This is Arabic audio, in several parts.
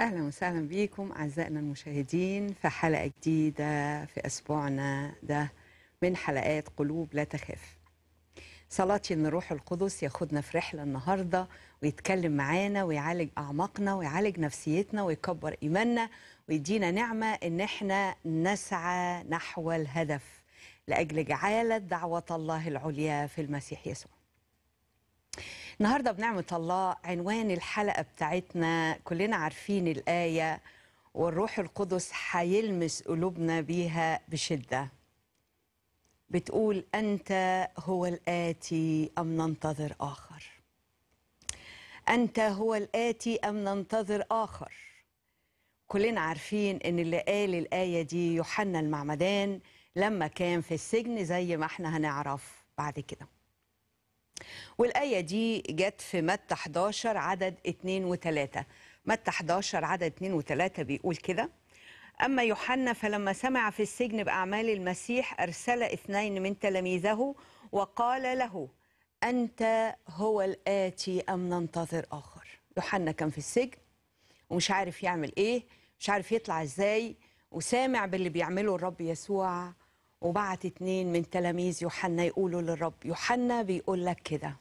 اهلا وسهلا بيكم اعزائنا المشاهدين في حلقه جديده في اسبوعنا ده من حلقات قلوب لا تخاف. صلاتي ان الروح القدس ياخدنا في رحله النهارده ويتكلم معانا ويعالج اعماقنا ويعالج نفسيتنا ويكبر ايماننا ويدينا نعمه ان احنا نسعى نحو الهدف لاجل جعاله دعوه الله العليا في المسيح يسوع. النهارده بنعمه الله عنوان الحلقه بتاعتنا كلنا عارفين الايه والروح القدس هيلمس قلوبنا بيها بشده بتقول انت هو الاتي ام ننتظر اخر انت هو الاتي ام ننتظر اخر كلنا عارفين ان اللي قال الايه دي يوحنا المعمدان لما كان في السجن زي ما احنا هنعرف بعد كده والآية دي جت في متى 11 عدد 2 و 3 متى 11 عدد 2 و 3 بيقول كده أما يوحنا فلما سمع في السجن بأعمال المسيح أرسل اثنين من تلاميذه وقال له أنت هو الآتي أم ننتظر آخر يوحنا كان في السجن ومش عارف يعمل إيه مش عارف يطلع إزاي وسامع باللي بيعمله الرب يسوع وبعت اتنين من تلاميذ يوحنا يقولوا للرب يوحنا بيقول لك كده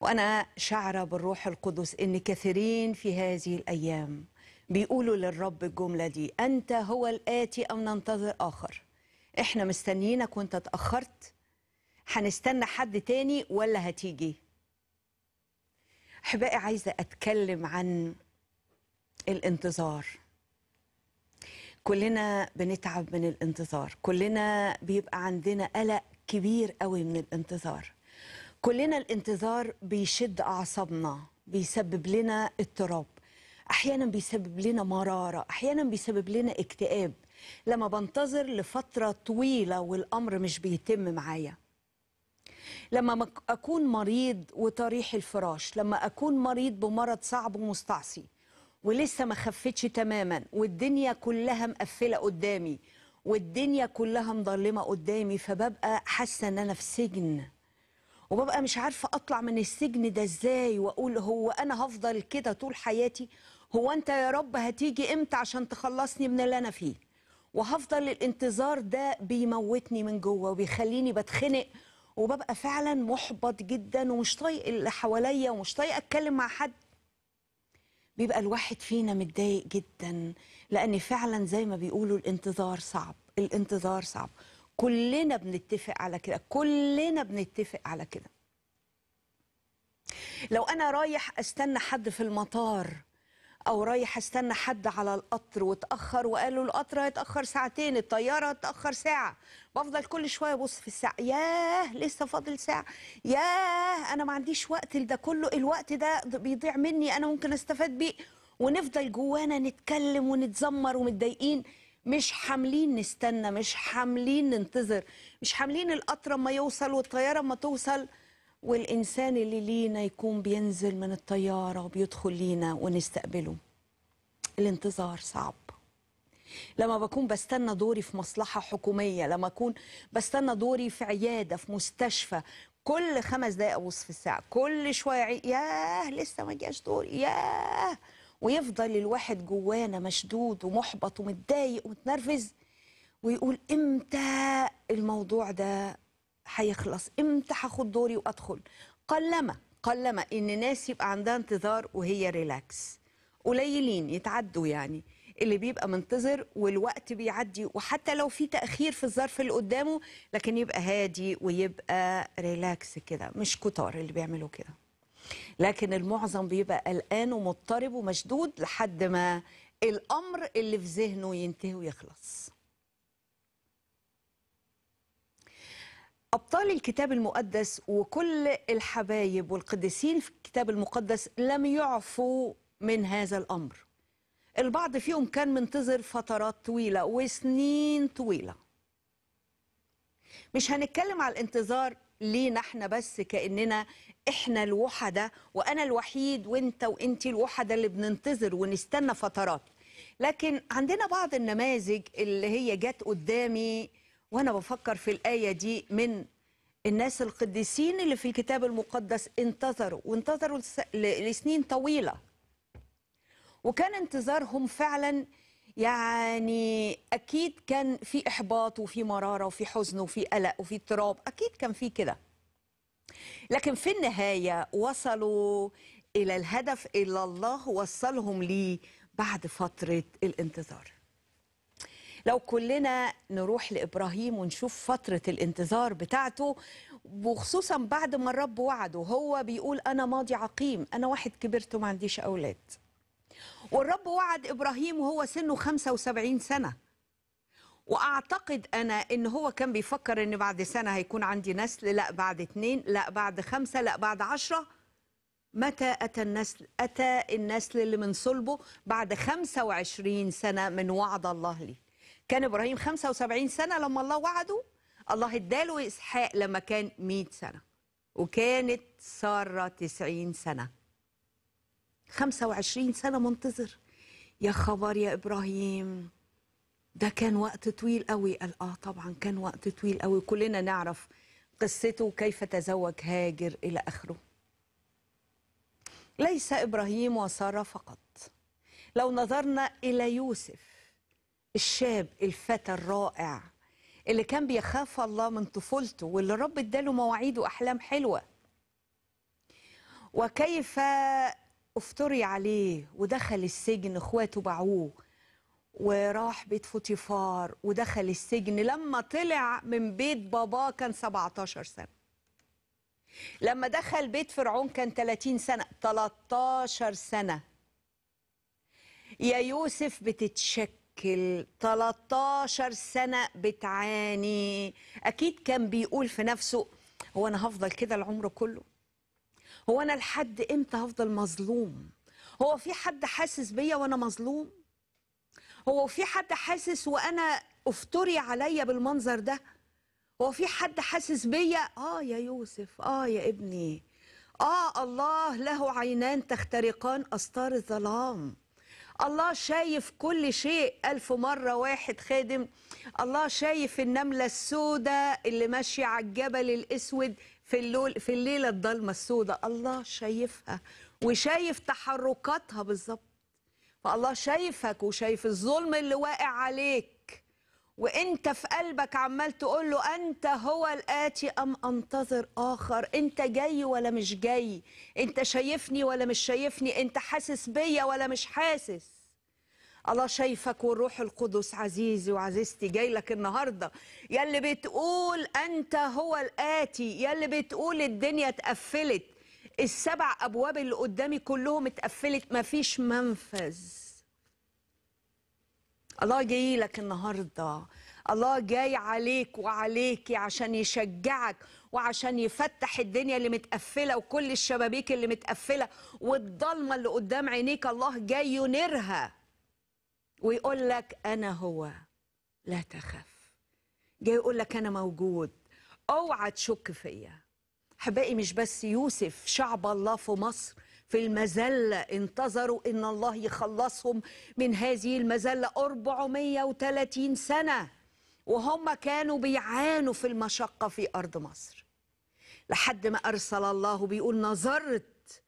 وأنا شعرة بالروح القدس إن كثيرين في هذه الأيام بيقولوا للرب الجملة دي أنت هو الآتي أم ننتظر آخر إحنا مستنيينك وأنت اتأخرت هنستنى حد تاني ولا هتيجي أحبائي عايزة أتكلم عن الانتظار كلنا بنتعب من الانتظار كلنا بيبقى عندنا قلق كبير قوي من الانتظار كلنا الانتظار بيشد اعصابنا بيسبب لنا اضطراب احيانا بيسبب لنا مراره احيانا بيسبب لنا اكتئاب لما بنتظر لفتره طويله والامر مش بيتم معايا لما اكون مريض وطريح الفراش لما اكون مريض بمرض صعب ومستعصي ولسه ما خفتش تماما والدنيا كلها مقفله قدامي والدنيا كلها مظلمه قدامي فببقى حاسه ان انا في سجن وببقى مش عارفه اطلع من السجن ده ازاي واقول هو انا هفضل كده طول حياتي هو انت يا رب هتيجي امتى عشان تخلصني من اللي انا فيه وهفضل الانتظار ده بيموتني من جوه وبيخليني بتخنق وببقى فعلا محبط جدا ومش طايق اللي حواليا ومش طايق اتكلم مع حد بيبقى الواحد فينا متضايق جدا لان فعلا زي ما بيقولوا الانتظار صعب الانتظار صعب كلنا بنتفق على كده كلنا بنتفق على كده لو انا رايح استنى حد في المطار او رايح استنى حد على القطر واتاخر وقالوا القطر هيتاخر ساعتين الطياره هتاخر ساعه بفضل كل شويه ابص في الساعه ياه لسه فاضل ساعه ياه انا ما عنديش وقت لده كله الوقت ده بيضيع مني انا ممكن استفاد بيه ونفضل جوانا نتكلم ونتذمر ومتضايقين مش حاملين نستنى مش حاملين ننتظر مش حاملين القطر اما يوصل والطياره اما توصل والإنسان اللي لينا يكون بينزل من الطيارة وبيدخل لينا ونستقبله الانتظار صعب لما بكون بستنى دوري في مصلحة حكومية لما أكون بستنى دوري في عيادة في مستشفى كل خمس دقايق وصف الساعة كل شوية ياه لسه ما جاش دوري ياه ويفضل الواحد جوانا مشدود ومحبط ومتضايق ومتنرفز ويقول امتى الموضوع ده هيخلص امتى هاخد دوري وادخل قلما قلما ان ناس يبقى عندها انتظار وهي ريلاكس قليلين يتعدوا يعني اللي بيبقى منتظر والوقت بيعدي وحتى لو في تاخير في الظرف اللي قدامه لكن يبقى هادي ويبقى ريلاكس كده مش كتار اللي بيعملوا كده لكن المعظم بيبقى قلقان ومضطرب ومشدود لحد ما الامر اللي في ذهنه ينتهي ويخلص أبطال الكتاب المقدس وكل الحبايب والقديسين في الكتاب المقدس لم يعفوا من هذا الأمر البعض فيهم كان منتظر فترات طويلة وسنين طويلة مش هنتكلم على الانتظار لينا احنا بس كأننا احنا الوحدة وأنا الوحيد وانت وانتي الوحدة اللي بننتظر ونستنى فترات لكن عندنا بعض النماذج اللي هي جت قدامي وانا بفكر في الايه دي من الناس القديسين اللي في الكتاب المقدس انتظروا وانتظروا لسنين طويله وكان انتظارهم فعلا يعني اكيد كان في احباط وفي مراره وفي حزن وفي قلق وفي اضطراب اكيد كان في كده لكن في النهايه وصلوا الى الهدف اللي الله وصلهم ليه بعد فتره الانتظار لو كلنا نروح لابراهيم ونشوف فتره الانتظار بتاعته وخصوصا بعد ما الرب وعده هو بيقول انا ماضي عقيم انا واحد كبرت وما عنديش اولاد والرب وعد ابراهيم وهو سنه 75 سنه واعتقد انا ان هو كان بيفكر ان بعد سنه هيكون عندي نسل لا بعد اثنين لا بعد خمسه لا بعد عشره متى أتى النسل؟ أتى النسل اللي من صلبه بعد 25 سنة من وعد الله لي كان ابراهيم 75 سنه لما الله وعده الله اداله اسحاق لما كان 100 سنه وكانت ساره 90 سنه 25 سنه منتظر يا خبر يا ابراهيم ده كان وقت طويل قوي قال اه طبعا كان وقت طويل قوي كلنا نعرف قصته كيف تزوج هاجر الى اخره ليس ابراهيم وساره فقط لو نظرنا الى يوسف الشاب الفتى الرائع اللي كان بيخاف الله من طفولته واللي رب اداله مواعيد واحلام حلوه وكيف افتري عليه ودخل السجن اخواته باعوه وراح بيت فوتيفار ودخل السجن لما طلع من بيت باباه كان 17 سنه لما دخل بيت فرعون كان 30 سنه 13 سنه يا يوسف بتتشك مشاكل 13 سنة بتعاني أكيد كان بيقول في نفسه هو أنا هفضل كده العمر كله هو أنا لحد إمتى هفضل مظلوم هو في حد حاسس بيا وأنا مظلوم هو في حد حاسس وأنا افتري عليا بالمنظر ده هو في حد حاسس بيا آه يا يوسف آه يا ابني آه الله له عينان تخترقان أستار الظلام الله شايف كل شيء ألف مرة واحد خادم الله شايف النملة السوداء اللي ماشية على الجبل الأسود في, اللول في الليلة الضلمة السوداء الله شايفها وشايف تحركاتها بالظبط فالله شايفك وشايف الظلم اللي واقع عليك وانت في قلبك عمال تقول له انت هو الاتي ام انتظر اخر انت جاي ولا مش جاي انت شايفني ولا مش شايفني انت حاسس بيا ولا مش حاسس الله شايفك والروح القدس عزيزي وعزيزتي جاي لك النهارده اللي بتقول انت هو الاتي اللي بتقول الدنيا اتقفلت السبع ابواب اللي قدامي كلهم اتقفلت مفيش منفذ الله جاي لك النهارده الله جاي عليك وعليكي عشان يشجعك وعشان يفتح الدنيا اللي متقفله وكل الشبابيك اللي متقفله والضلمه اللي قدام عينيك الله جاي ينيرها ويقول لك انا هو لا تخاف جاي يقول لك انا موجود اوعى تشك فيا احبائي مش بس يوسف شعب الله في مصر في المذلة انتظروا إن الله يخلصهم من هذه المذلة 430 سنة وهم كانوا بيعانوا في المشقة في أرض مصر لحد ما أرسل الله بيقول نظرت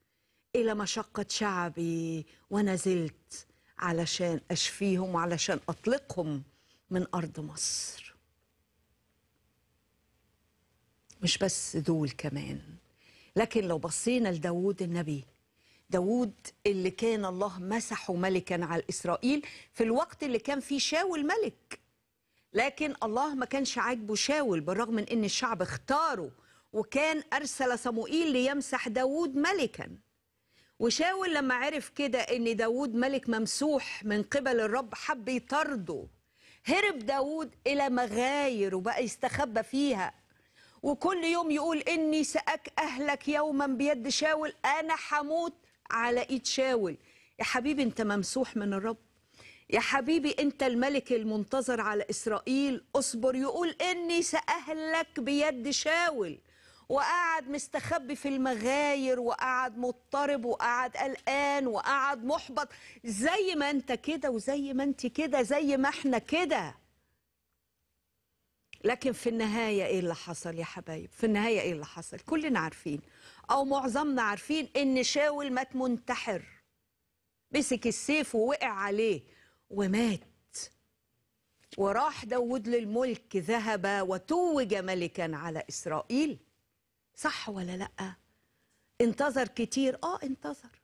إلى مشقة شعبي ونزلت علشان أشفيهم وعلشان أطلقهم من أرض مصر مش بس دول كمان لكن لو بصينا لداود النبي داوود اللي كان الله مسحه ملكا على إسرائيل في الوقت اللي كان فيه شاول ملك لكن الله ما كانش عاجبه شاول بالرغم من أن الشعب اختاره وكان أرسل صموئيل ليمسح داوود ملكا وشاول لما عرف كده أن داوود ملك ممسوح من قبل الرب حب يطرده هرب داوود إلى مغاير وبقى يستخبى فيها وكل يوم يقول إني سأك أهلك يوما بيد شاول أنا حموت على ايد شاول يا حبيبي انت ممسوح من الرب يا حبيبي انت الملك المنتظر على اسرائيل اصبر يقول اني ساهلك بيد شاول وقعد مستخبي في المغاير وقعد مضطرب وقعد قلقان وقعد محبط زي ما انت كده وزي ما انت كده زي ما احنا كده لكن في النهايه ايه اللي حصل يا حبايب في النهايه ايه اللي حصل كلنا عارفين او معظمنا عارفين ان شاول مات منتحر مسك السيف ووقع عليه ومات وراح داود للملك ذهب وتوج ملكا على اسرائيل صح ولا لا انتظر كتير اه انتظر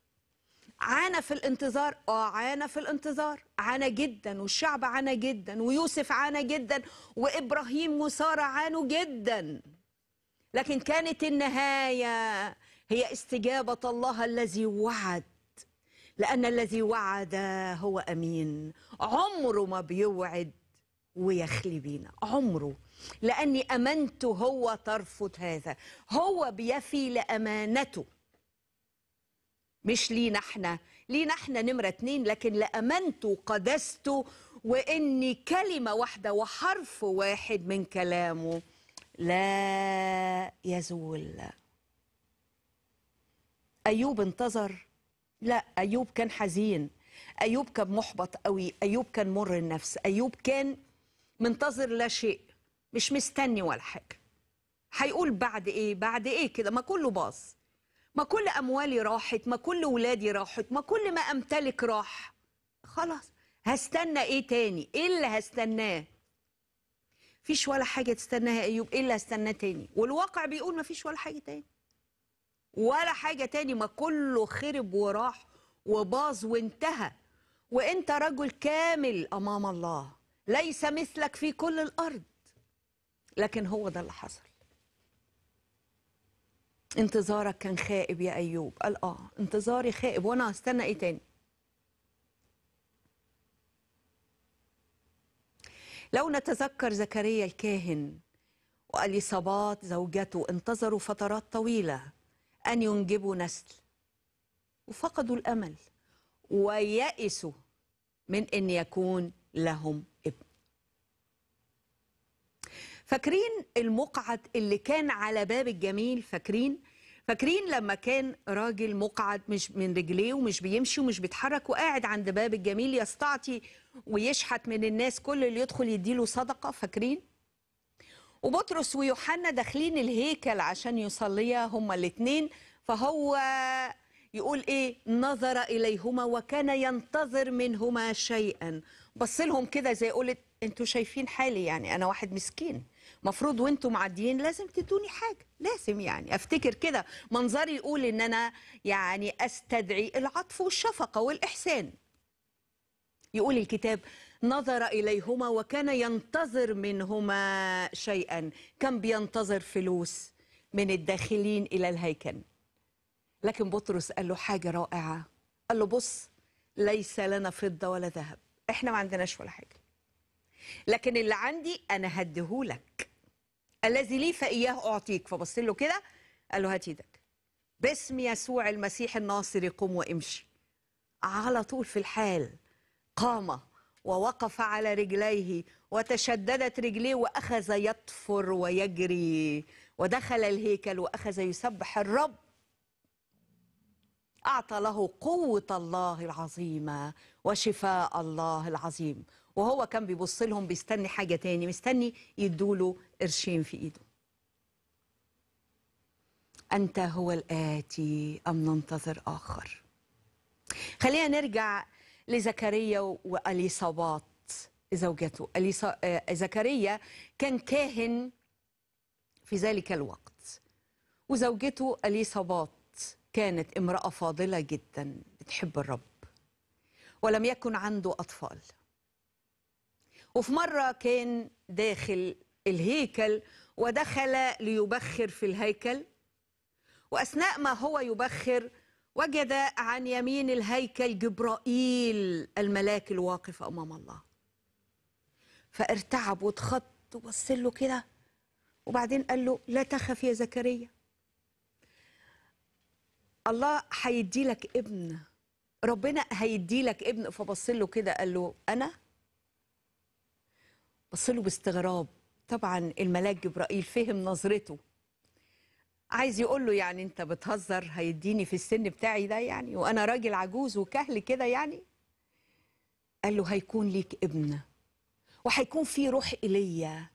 عانى في الانتظار اه عانى في الانتظار عانى جدا والشعب عانى جدا ويوسف عانى جدا وابراهيم وساره عانوا جدا لكن كانت النهاية هي استجابة الله الذي وعد لأن الذي وعد هو أمين عمره ما بيوعد ويخلي بينا عمره لأني أمنته هو ترفض هذا هو بيفي لأمانته مش لينا احنا لينا احنا نمرة اتنين لكن لأمانته وقدسته وإني كلمة واحدة وحرف واحد من كلامه لا يزول أيوب انتظر لا أيوب كان حزين أيوب كان محبط قوي أيوب كان مر النفس أيوب كان منتظر لا شيء مش مستني ولا حاجة هيقول بعد إيه بعد إيه كده ما كله باظ ما كل أموالي راحت ما كل ولادي راحت ما كل ما أمتلك راح خلاص هستنى إيه تاني إيه اللي هستناه فيش ولا حاجه تستناها ايوب الا استناه تاني والواقع بيقول ما فيش ولا حاجه تاني ولا حاجه تاني ما كله خرب وراح وباظ وانتهى وانت رجل كامل امام الله ليس مثلك في كل الارض لكن هو ده اللي حصل انتظارك كان خائب يا ايوب قال اه انتظاري خائب وانا هستنى ايه تاني لو نتذكر زكريا الكاهن وأليصابات زوجته انتظروا فترات طويلة أن ينجبوا نسل وفقدوا الأمل ويأسوا من أن يكون لهم ابن فاكرين المقعد اللي كان على باب الجميل فاكرين فاكرين لما كان راجل مقعد مش من رجليه ومش بيمشي ومش بيتحرك وقاعد عند باب الجميل يستعطي ويشحت من الناس كل اللي يدخل يديله صدقه فاكرين وبطرس ويوحنا داخلين الهيكل عشان يصليا هما الاثنين فهو يقول ايه نظر اليهما وكان ينتظر منهما شيئا بص لهم كده زي قلت انتوا شايفين حالي يعني انا واحد مسكين مفروض وانتم معديين لازم تدوني حاجه لازم يعني افتكر كده منظري يقول ان انا يعني استدعي العطف والشفقه والاحسان يقول الكتاب نظر اليهما وكان ينتظر منهما شيئا كان بينتظر فلوس من الداخلين الى الهيكل لكن بطرس قال له حاجه رائعه قال له بص ليس لنا فضه ولا ذهب احنا ما عندناش ولا حاجه لكن اللي عندي انا هديهولك الذي لي فإياه أعطيك فبص له كده قال له هات ايدك باسم يسوع المسيح الناصري قم وامشي على طول في الحال قام ووقف على رجليه وتشددت رجليه وأخذ يطفر ويجري ودخل الهيكل وأخذ يسبح الرب أعطى له قوة الله العظيمة وشفاء الله العظيم وهو كان بيبص لهم بيستني حاجه تاني مستني يدوله قرشين في ايده انت هو الاتي ام ننتظر اخر خلينا نرجع لزكريا واليصابات زوجته آه، زكريا كان كاهن في ذلك الوقت وزوجته اليصابات كانت امراه فاضله جدا بتحب الرب ولم يكن عنده اطفال وفي مرة كان داخل الهيكل ودخل ليبخر في الهيكل وأثناء ما هو يبخر وجد عن يمين الهيكل جبرائيل الملاك الواقف أمام الله فارتعب واتخض وبص له كده وبعدين قال له لا تخف يا زكريا الله هيدي لك ابن ربنا هيدي لك ابن فبص له كده قال له انا بص له باستغراب طبعا الملاك جبرائيل فهم نظرته عايز يقول له يعني انت بتهزر هيديني في السن بتاعي ده يعني وانا راجل عجوز وكهل كده يعني قال له هيكون ليك ابن وهيكون في روح ايليا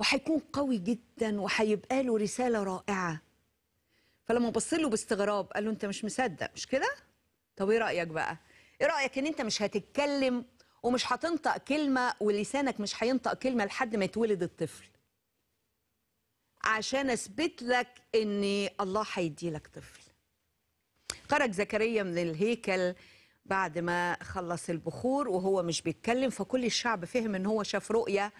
وهيكون قوي جدا وهيبقى له رساله رائعه فلما بص له باستغراب قال له انت مش مصدق مش كده طب ايه رايك بقى ايه رايك ان انت مش هتتكلم ومش هتنطق كلمه ولسانك مش هينطق كلمه لحد ما يتولد الطفل عشان اثبت لك ان الله هيدي لك طفل خرج زكريا من الهيكل بعد ما خلص البخور وهو مش بيتكلم فكل الشعب فهم ان هو شاف رؤيه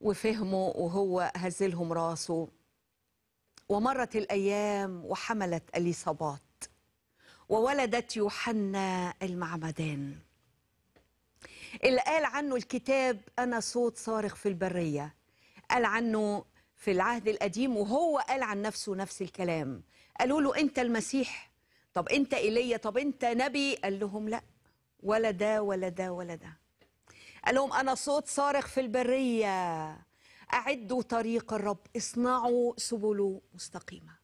وفهمه وهو هزلهم راسه ومرت الايام وحملت اليصابات وولدت يوحنا المعمدان اللي قال عنه الكتاب أنا صوت صارخ في البرية قال عنه في العهد القديم وهو قال عن نفسه نفس الكلام قالوا له أنت المسيح طب أنت إيليا طب أنت نبي قال لهم لا ولا ده ولا ده ولا ده قال لهم أنا صوت صارخ في البرية أعدوا طريق الرب اصنعوا سبله مستقيمة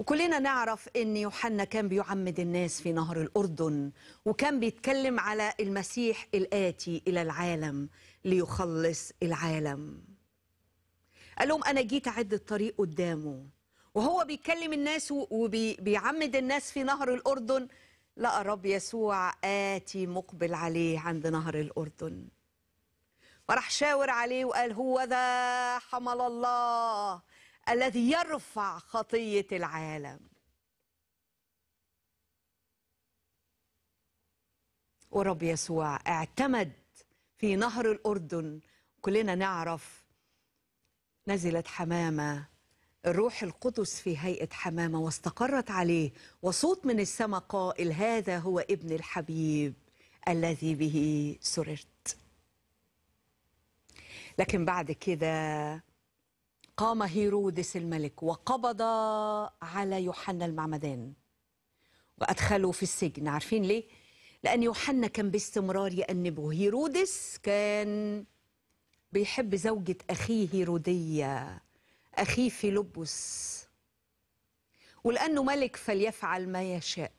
وكلنا نعرف ان يوحنا كان بيعمد الناس في نهر الاردن وكان بيتكلم على المسيح الاتي الى العالم ليخلص العالم قال لهم انا جيت اعد الطريق قدامه وهو بيكلم الناس وبيعمد الناس في نهر الاردن لقى رب يسوع اتي مقبل عليه عند نهر الاردن وراح شاور عليه وقال هو ذا حمل الله الذي يرفع خطية العالم ورب يسوع اعتمد في نهر الأردن كلنا نعرف نزلت حمامة الروح القدس في هيئة حمامة واستقرت عليه وصوت من السماء قائل هذا هو ابن الحبيب الذي به سررت لكن بعد كده قام هيرودس الملك وقبض على يوحنا المعمدان وأدخله في السجن عارفين ليه؟ لأن يوحنا كان باستمرار يأنبه هيرودس كان بيحب زوجة أخيه هيرودية أخيه فيلبس ولأنه ملك فليفعل ما يشاء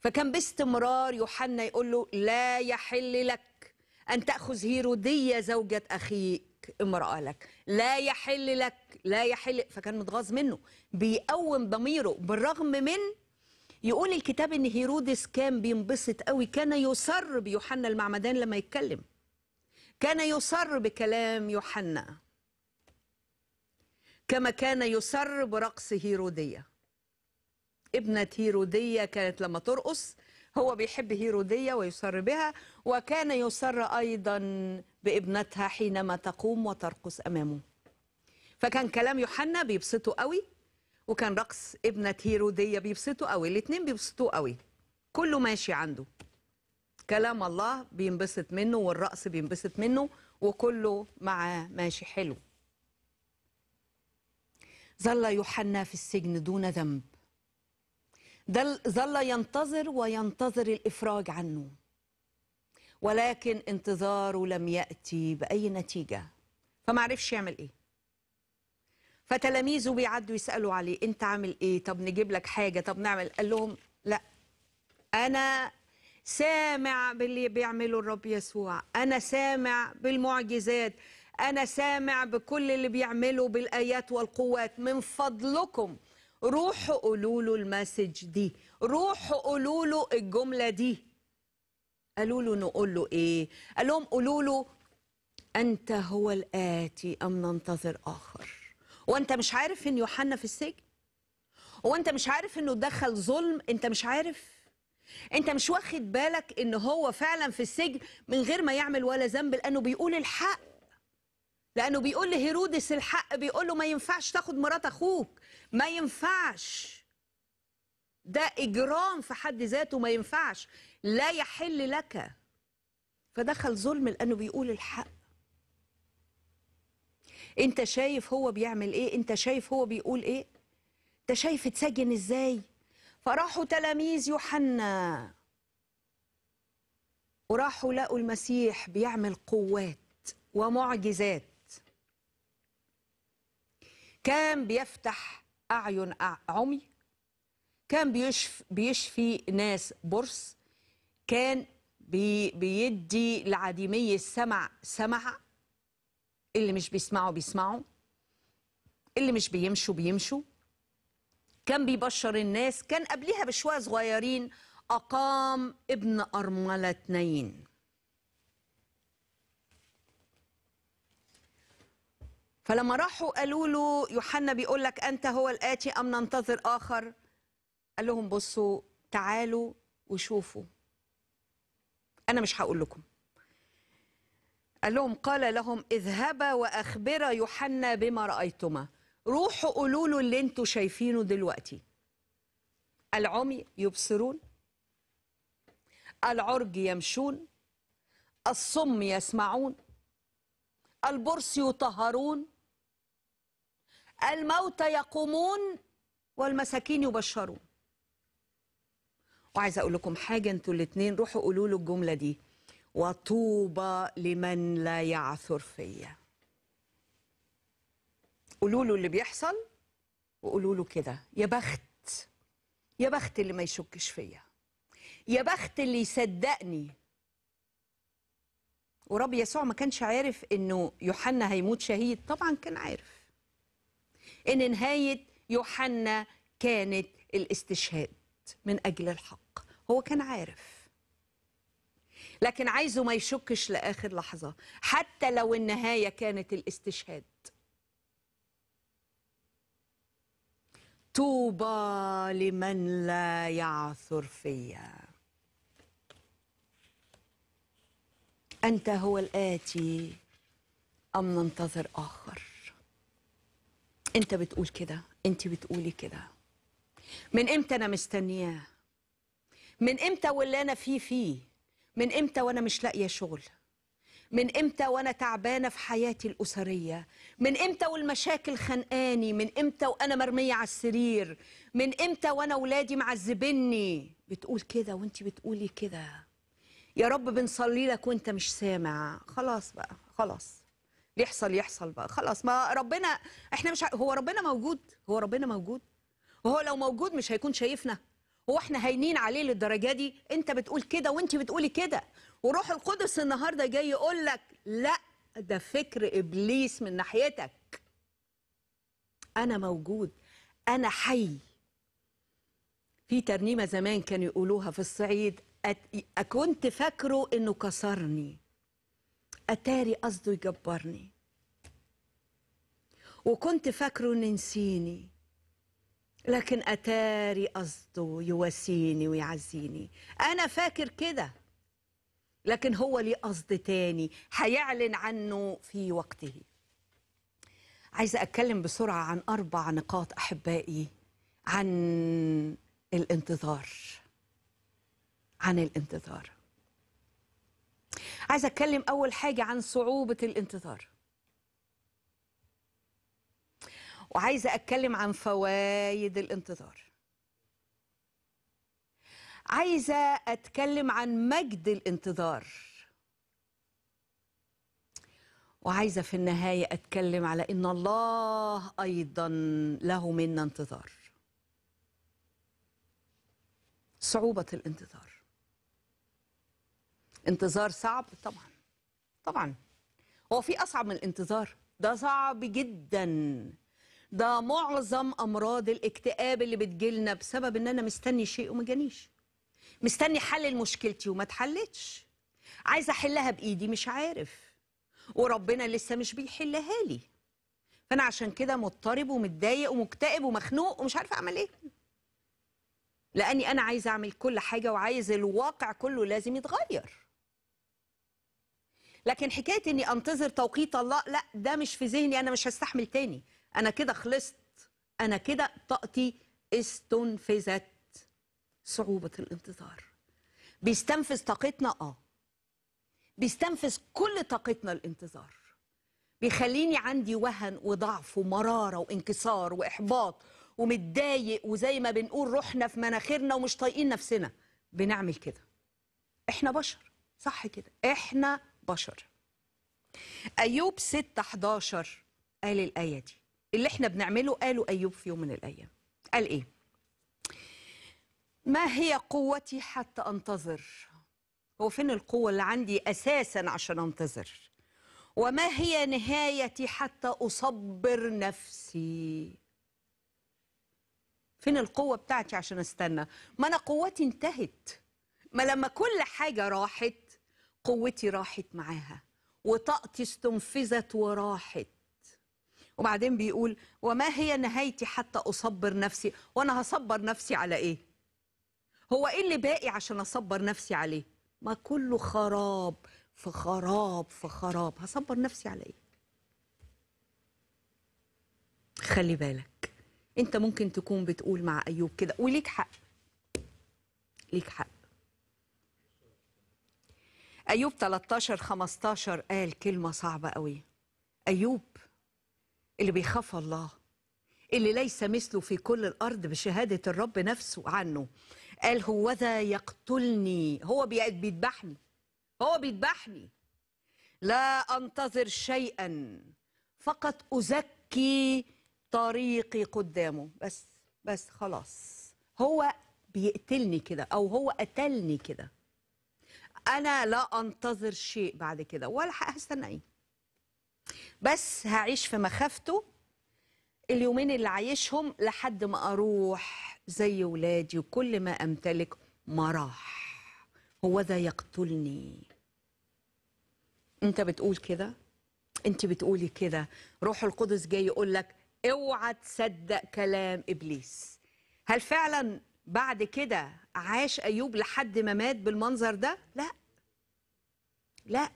فكان باستمرار يوحنا يقول له لا يحل لك أن تأخذ هيرودية زوجة أخيك امرأة لك لا يحل لك لا يحل فكان متغاظ منه بيقوم ضميره بالرغم من يقول الكتاب ان هيرودس كان بينبسط قوي كان يصر بيوحنا المعمدان لما يتكلم كان يصر بكلام يوحنا كما كان يصر برقص هيرودية ابنة هيرودية كانت لما ترقص هو بيحب هيرودية ويسر بها وكان يسر أيضا بابنتها حينما تقوم وترقص أمامه فكان كلام يوحنا بيبسطه قوي وكان رقص ابنة هيرودية بيبسطه قوي الاثنين بيبسطوه قوي كله ماشي عنده كلام الله بينبسط منه والرقص بينبسط منه وكله مع ماشي حلو ظل يوحنا في السجن دون ذنب ظل ينتظر وينتظر الإفراج عنه ولكن انتظاره لم يأتي بأي نتيجة فمعرفش يعمل إيه فتلاميذه بيعدوا يسألوا عليه أنت عامل إيه طب نجيب لك حاجة طب نعمل قال لهم لا أنا سامع باللي بيعمله الرب يسوع أنا سامع بالمعجزات أنا سامع بكل اللي بيعمله بالآيات والقوات من فضلكم روحوا قولوا له المسج دي روحوا قولوا له الجمله دي قالوا له نقول له ايه قال لهم قولوا له انت هو الاتي ام ننتظر اخر وانت مش عارف ان يوحنا في السجن وانت مش عارف انه دخل ظلم انت مش عارف انت مش واخد بالك ان هو فعلا في السجن من غير ما يعمل ولا ذنب لانه بيقول الحق لانه بيقول لهيرودس الحق بيقول له ما ينفعش تاخد مرات اخوك ما ينفعش ده إجرام في حد ذاته ما ينفعش لا يحل لك فدخل ظلم لأنه بيقول الحق انت شايف هو بيعمل ايه انت شايف هو بيقول ايه انت شايف اتسجن ازاي فراحوا تلاميذ يوحنا وراحوا لقوا المسيح بيعمل قوات ومعجزات كان بيفتح أعين عمي كان بيشف بيشفي ناس برص كان بي بيدي لعديمي السمع سمع اللي مش بيسمعوا بيسمعوا اللي مش بيمشوا بيمشوا كان بيبشر الناس كان قبلها بشوية صغيرين أقام ابن أرملة اثنين فلما راحوا قالوا له يوحنا بيقول لك أنت هو الآتي أم ننتظر آخر قال لهم بصوا تعالوا وشوفوا أنا مش هقول لكم قال لهم قال لهم اذهبا وأخبرا يوحنا بما رأيتما روحوا قولوا له اللي انتم شايفينه دلوقتي العمي يبصرون العرج يمشون الصم يسمعون البرص يطهرون الموتى يقومون والمساكين يبشرون وعايزه اقول لكم حاجه انتوا الاثنين روحوا قولوا له الجمله دي وطوبى لمن لا يعثر فيا قولوا له اللي بيحصل وقولوا له كده يا بخت يا بخت اللي ما يشكش فيا يا بخت اللي يصدقني ورب يسوع ما كانش عارف انه يوحنا هيموت شهيد طبعا كان عارف ان نهايه يوحنا كانت الاستشهاد من اجل الحق هو كان عارف لكن عايزه ما يشكش لاخر لحظه حتى لو النهايه كانت الاستشهاد طوبى لمن لا يعثر فيا انت هو الاتي ام ننتظر اخر انت بتقول كده انت بتقولي كده من امتى انا مستنياه من امتى واللي انا فيه فيه من امتى وانا مش لاقيه شغل من امتى وانا تعبانه في حياتي الاسريه من امتى والمشاكل خانقاني من امتى وانا مرميه على السرير من امتى وانا ولادي معذبني بتقول كده وانت بتقولي كده يا رب بنصلي لك وانت مش سامع خلاص بقى خلاص يحصل يحصل بقى خلاص ما ربنا احنا مش هو ربنا موجود هو ربنا موجود وهو لو موجود مش هيكون شايفنا هو احنا هاينين عليه للدرجه دي انت بتقول كده وانت بتقولي كده وروح القدس النهارده جاي يقول لك لا ده فكر ابليس من ناحيتك انا موجود انا حي في ترنيمه زمان كانوا يقولوها في الصعيد أت... كنت فاكره انه كسرني أتاري قصده يجبرني وكنت فاكره ننسيني نسيني لكن أتاري قصده يواسيني ويعزيني أنا فاكر كده لكن هو ليه قصد تاني هيعلن عنه في وقته عايزة أتكلم بسرعة عن أربع نقاط أحبائي عن الانتظار عن الانتظار عايز اتكلم اول حاجه عن صعوبه الانتظار وعايزه اتكلم عن فوائد الانتظار عايزه اتكلم عن مجد الانتظار وعايزه في النهايه اتكلم على ان الله ايضا له منا انتظار صعوبه الانتظار انتظار صعب طبعا طبعا هو في اصعب من الانتظار ده صعب جدا ده معظم امراض الاكتئاب اللي بتجيلنا بسبب ان انا مستني شيء وما جانيش مستني حل لمشكلتي وما اتحلتش عايزه احلها بايدي مش عارف وربنا لسه مش بيحلها لي فانا عشان كده مضطرب ومتضايق ومكتئب ومخنوق ومش عارفه اعمل ايه لاني انا عايزه اعمل كل حاجه وعايز الواقع كله لازم يتغير لكن حكايه اني انتظر توقيت الله لا ده مش في ذهني انا مش هستحمل تاني انا كده خلصت انا كده طاقتي استنفذت صعوبه الانتظار بيستنفذ طاقتنا اه بيستنفذ كل طاقتنا الانتظار بيخليني عندي وهن وضعف ومراره وانكسار واحباط ومتضايق وزي ما بنقول روحنا في مناخيرنا ومش طايقين نفسنا بنعمل كده احنا بشر صح كده احنا بشر أيوب 6 11 قال الآية دي اللي احنا بنعمله قاله أيوب في يوم من الأيام قال إيه ما هي قوتي حتى أنتظر هو فين القوة اللي عندي أساسا عشان أنتظر وما هي نهايتي حتى أصبر نفسي فين القوة بتاعتي عشان استنى ما أنا قوتي انتهت ما لما كل حاجة راحت قوتي راحت معاها وطاقتي استنفذت وراحت وبعدين بيقول وما هي نهايتي حتى أصبر نفسي وأنا هصبر نفسي على إيه هو إيه اللي باقي عشان أصبر نفسي عليه ما كله خراب في خراب في خراب هصبر نفسي على إيه خلي بالك أنت ممكن تكون بتقول مع أيوب كده وليك حق ليك حق أيوب 13 15 قال كلمة صعبة قوي أيوب اللي بيخاف الله اللي ليس مثله في كل الأرض بشهادة الرب نفسه عنه قال هو ذا يقتلني هو بيذبحني هو بيذبحني لا أنتظر شيئا فقط أزكي طريقي قدامه بس بس خلاص هو بيقتلني كده أو هو قتلني كده انا لا انتظر شيء بعد كده ولا هستنى ايه بس هعيش في مخافته اليومين اللي عايشهم لحد ما اروح زي ولادي وكل ما امتلك مراح هو ده يقتلني انت بتقول كده انت بتقولي كده روح القدس جاي يقول لك اوعى تصدق كلام ابليس هل فعلا بعد كده عاش ايوب لحد ما مات بالمنظر ده لا لا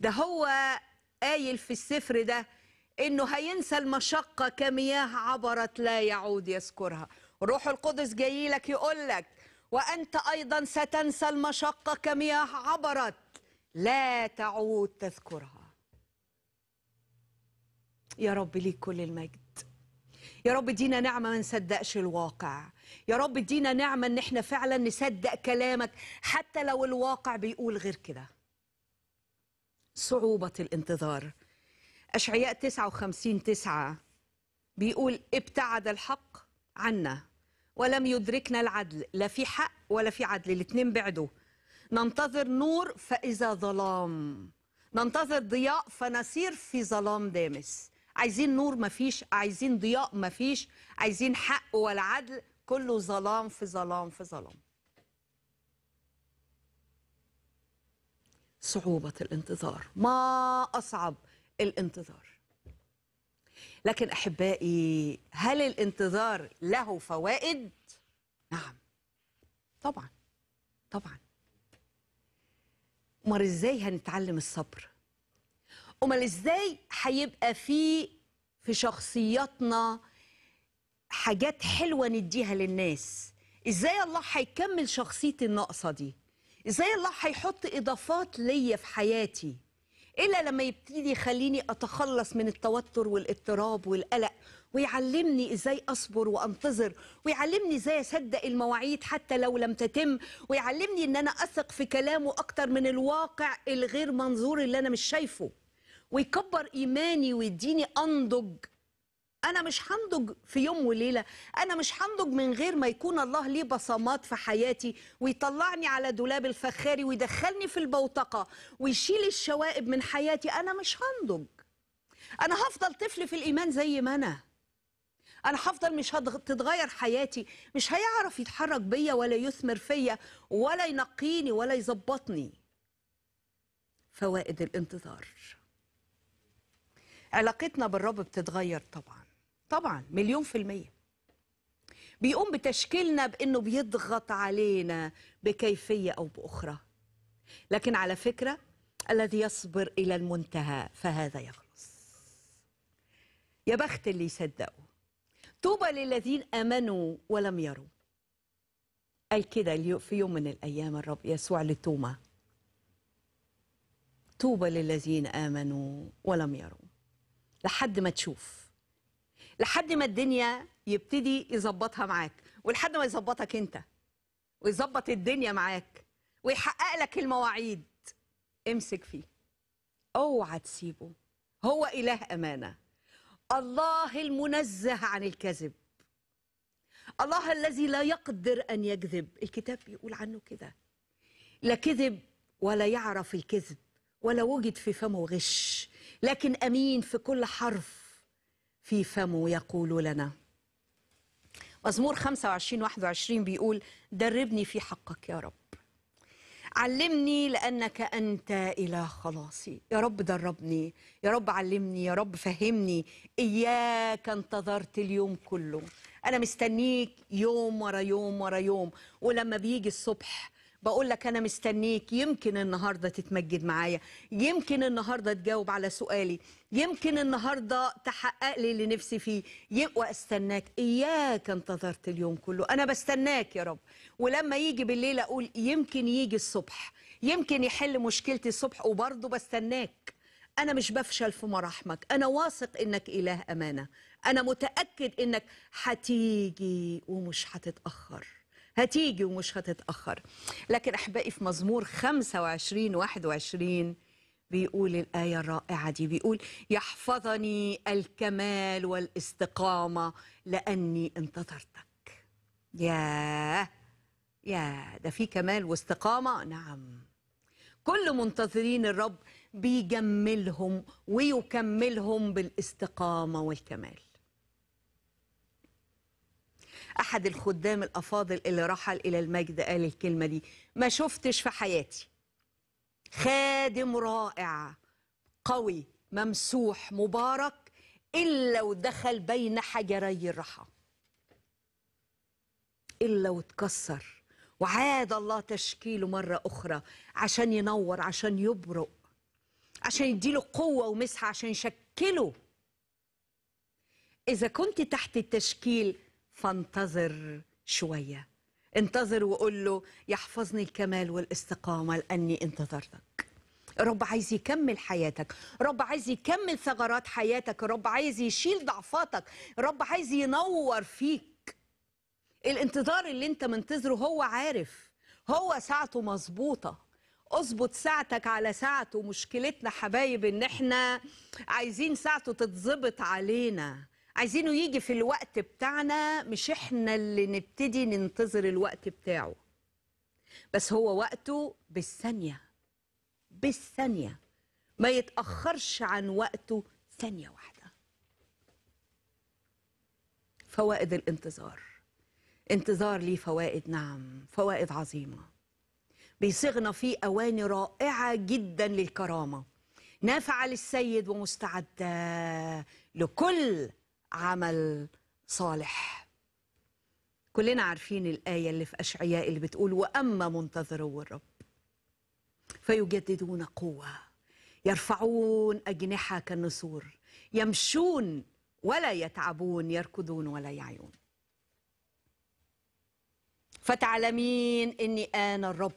ده هو قايل في السفر ده انه هينسى المشقه كمياه عبرت لا يعود يذكرها روح القدس جاي لك يقول لك وانت ايضا ستنسى المشقه كمياه عبرت لا تعود تذكرها يا رب ليك كل المجد يا رب دينا نعمه ما نصدقش الواقع يا رب ادينا نعمه ان احنا فعلا نصدق كلامك حتى لو الواقع بيقول غير كده صعوبه الانتظار اشعياء 59 9 بيقول ابتعد الحق عنا ولم يدركنا العدل لا في حق ولا في عدل الاثنين بعدوا ننتظر نور فاذا ظلام ننتظر ضياء فنصير في ظلام دامس عايزين نور مفيش عايزين ضياء مفيش عايزين حق ولا عدل كله ظلام في ظلام في ظلام صعوبة الانتظار ما أصعب الانتظار لكن أحبائي هل الانتظار له فوائد؟ نعم طبعا طبعا أمال إزاي هنتعلم الصبر؟ أمال إزاي هيبقى في في شخصياتنا حاجات حلوه نديها للناس ازاي الله هيكمل شخصيتي الناقصه دي ازاي الله هيحط اضافات ليا في حياتي الا لما يبتدي يخليني اتخلص من التوتر والاضطراب والقلق ويعلمني ازاي اصبر وانتظر ويعلمني ازاي اصدق المواعيد حتى لو لم تتم ويعلمني ان انا اثق في كلامه اكتر من الواقع الغير منظور اللي انا مش شايفه ويكبر ايماني ويديني انضج انا مش هنضج في يوم وليله انا مش هنضج من غير ما يكون الله ليه بصمات في حياتي ويطلعني على دولاب الفخاري ويدخلني في البوتقه ويشيل الشوائب من حياتي انا مش هنضج انا هفضل طفل في الايمان زي ما انا انا هفضل مش هتتغير حياتي مش هيعرف يتحرك بيا ولا يثمر فيا ولا ينقيني ولا يظبطني فوائد الانتظار علاقتنا بالرب بتتغير طبعا طبعا مليون في المية بيقوم بتشكيلنا بأنه بيضغط علينا بكيفية أو بأخرى لكن على فكرة الذي يصبر إلى المنتهى فهذا يخلص يا بخت اللي يصدقوا طوبى للذين امنوا ولم يروا قال كده في يوم من الايام الرب يسوع لتوما طوبى للذين امنوا ولم يروا لحد ما تشوف لحد ما الدنيا يبتدي يظبطها معاك ولحد ما يظبطك انت ويظبط الدنيا معاك ويحقق لك المواعيد امسك فيه اوعى تسيبه هو اله امانه الله المنزه عن الكذب الله الذي لا يقدر ان يكذب الكتاب بيقول عنه كده لا كذب ولا يعرف الكذب ولا وجد في فمه غش لكن امين في كل حرف في فمه يقول لنا مزمور 25 21 بيقول دربني في حقك يا رب علمني لأنك أنت إله خلاصي يا رب دربني يا رب علمني يا رب فهمني إياك انتظرت اليوم كله أنا مستنيك يوم ورا يوم ورا يوم ولما بيجي الصبح بقول لك انا مستنيك يمكن النهارده تتمجد معايا يمكن النهارده تجاوب على سؤالي يمكن النهارده تحقق لي اللي نفسي فيه واستناك اياك انتظرت اليوم كله انا بستناك يا رب ولما يجي بالليل اقول يمكن يجي الصبح يمكن يحل مشكلتي الصبح وبرضه بستناك انا مش بفشل في مراحمك انا واثق انك اله امانه انا متاكد انك هتيجي ومش هتتاخر هتيجي ومش هتتأخر لكن أحبائي في مزمور 25 21 بيقول الآية الرائعة دي بيقول يحفظني الكمال والاستقامة لأني انتظرتك يا يا ده في كمال واستقامة نعم كل منتظرين الرب بيجملهم ويكملهم بالاستقامة والكمال أحد الخدام الأفاضل اللي رحل إلى المجد قال الكلمة دي ما شفتش في حياتي خادم رائع قوي ممسوح مبارك إلا ودخل بين حجري الرحى إلا واتكسر وعاد الله تشكيله مرة أخرى عشان ينور عشان يبرق عشان يديله قوة ومسحة عشان يشكله إذا كنت تحت التشكيل فانتظر شويه انتظر وقول له يحفظني الكمال والاستقامه لاني انتظرتك رب عايز يكمل حياتك رب عايز يكمل ثغرات حياتك رب عايز يشيل ضعفاتك رب عايز ينور فيك الانتظار اللي انت منتظره هو عارف هو ساعته مظبوطه اظبط ساعتك على ساعته مشكلتنا حبايب ان احنا عايزين ساعته تتظبط علينا عايزينه يجي في الوقت بتاعنا مش احنا اللي نبتدي ننتظر الوقت بتاعه بس هو وقته بالثانية بالثانية ما يتأخرش عن وقته ثانية واحدة فوائد الانتظار انتظار ليه فوائد نعم فوائد عظيمة بيصغنا فيه أواني رائعة جدا للكرامة نافعة للسيد ومستعدة لكل عمل صالح كلنا عارفين الآية اللي في أشعياء اللي بتقول وأما منتظرو الرب فيجددون قوة يرفعون أجنحة كالنسور يمشون ولا يتعبون يركضون ولا يعيون فتعلمين إني أنا الرب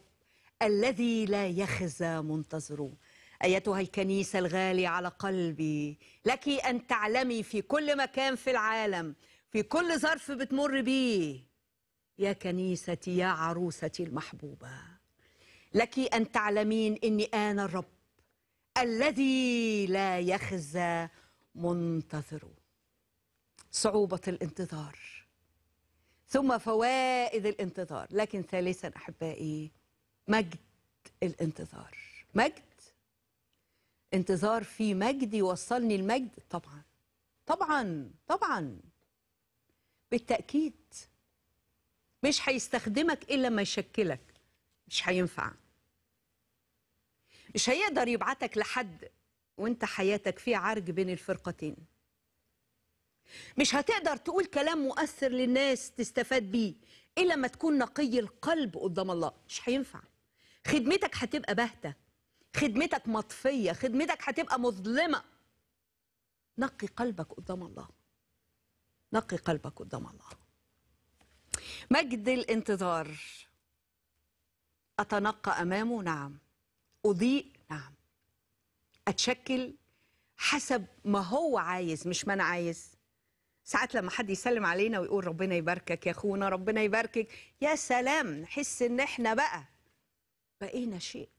الذي لا يخزى منتظروه أيتها الكنيسة الغالية على قلبي لك أن تعلمي في كل مكان في العالم في كل ظرف بتمر بيه يا كنيستي يا عروستي المحبوبة لك أن تعلمين أني أنا الرب الذي لا يخزى منتظره صعوبة الانتظار ثم فوائد الانتظار لكن ثالثا أحبائي مجد الانتظار مجد انتظار في مجد يوصلني المجد طبعا طبعا طبعا بالتأكيد مش هيستخدمك إلا ما يشكلك مش هينفع مش هيقدر يبعتك لحد وانت حياتك فيه عرج بين الفرقتين مش هتقدر تقول كلام مؤثر للناس تستفاد بيه إلا ما تكون نقي القلب قدام الله مش هينفع خدمتك هتبقى باهته خدمتك مطفيه خدمتك هتبقى مظلمه نقي قلبك قدام الله نقي قلبك قدام الله مجد الانتظار اتنقى امامه نعم اضيء نعم اتشكل حسب ما هو عايز مش ما انا عايز ساعات لما حد يسلم علينا ويقول ربنا يباركك يا اخونا ربنا يباركك يا سلام نحس ان احنا بقى بقينا شيء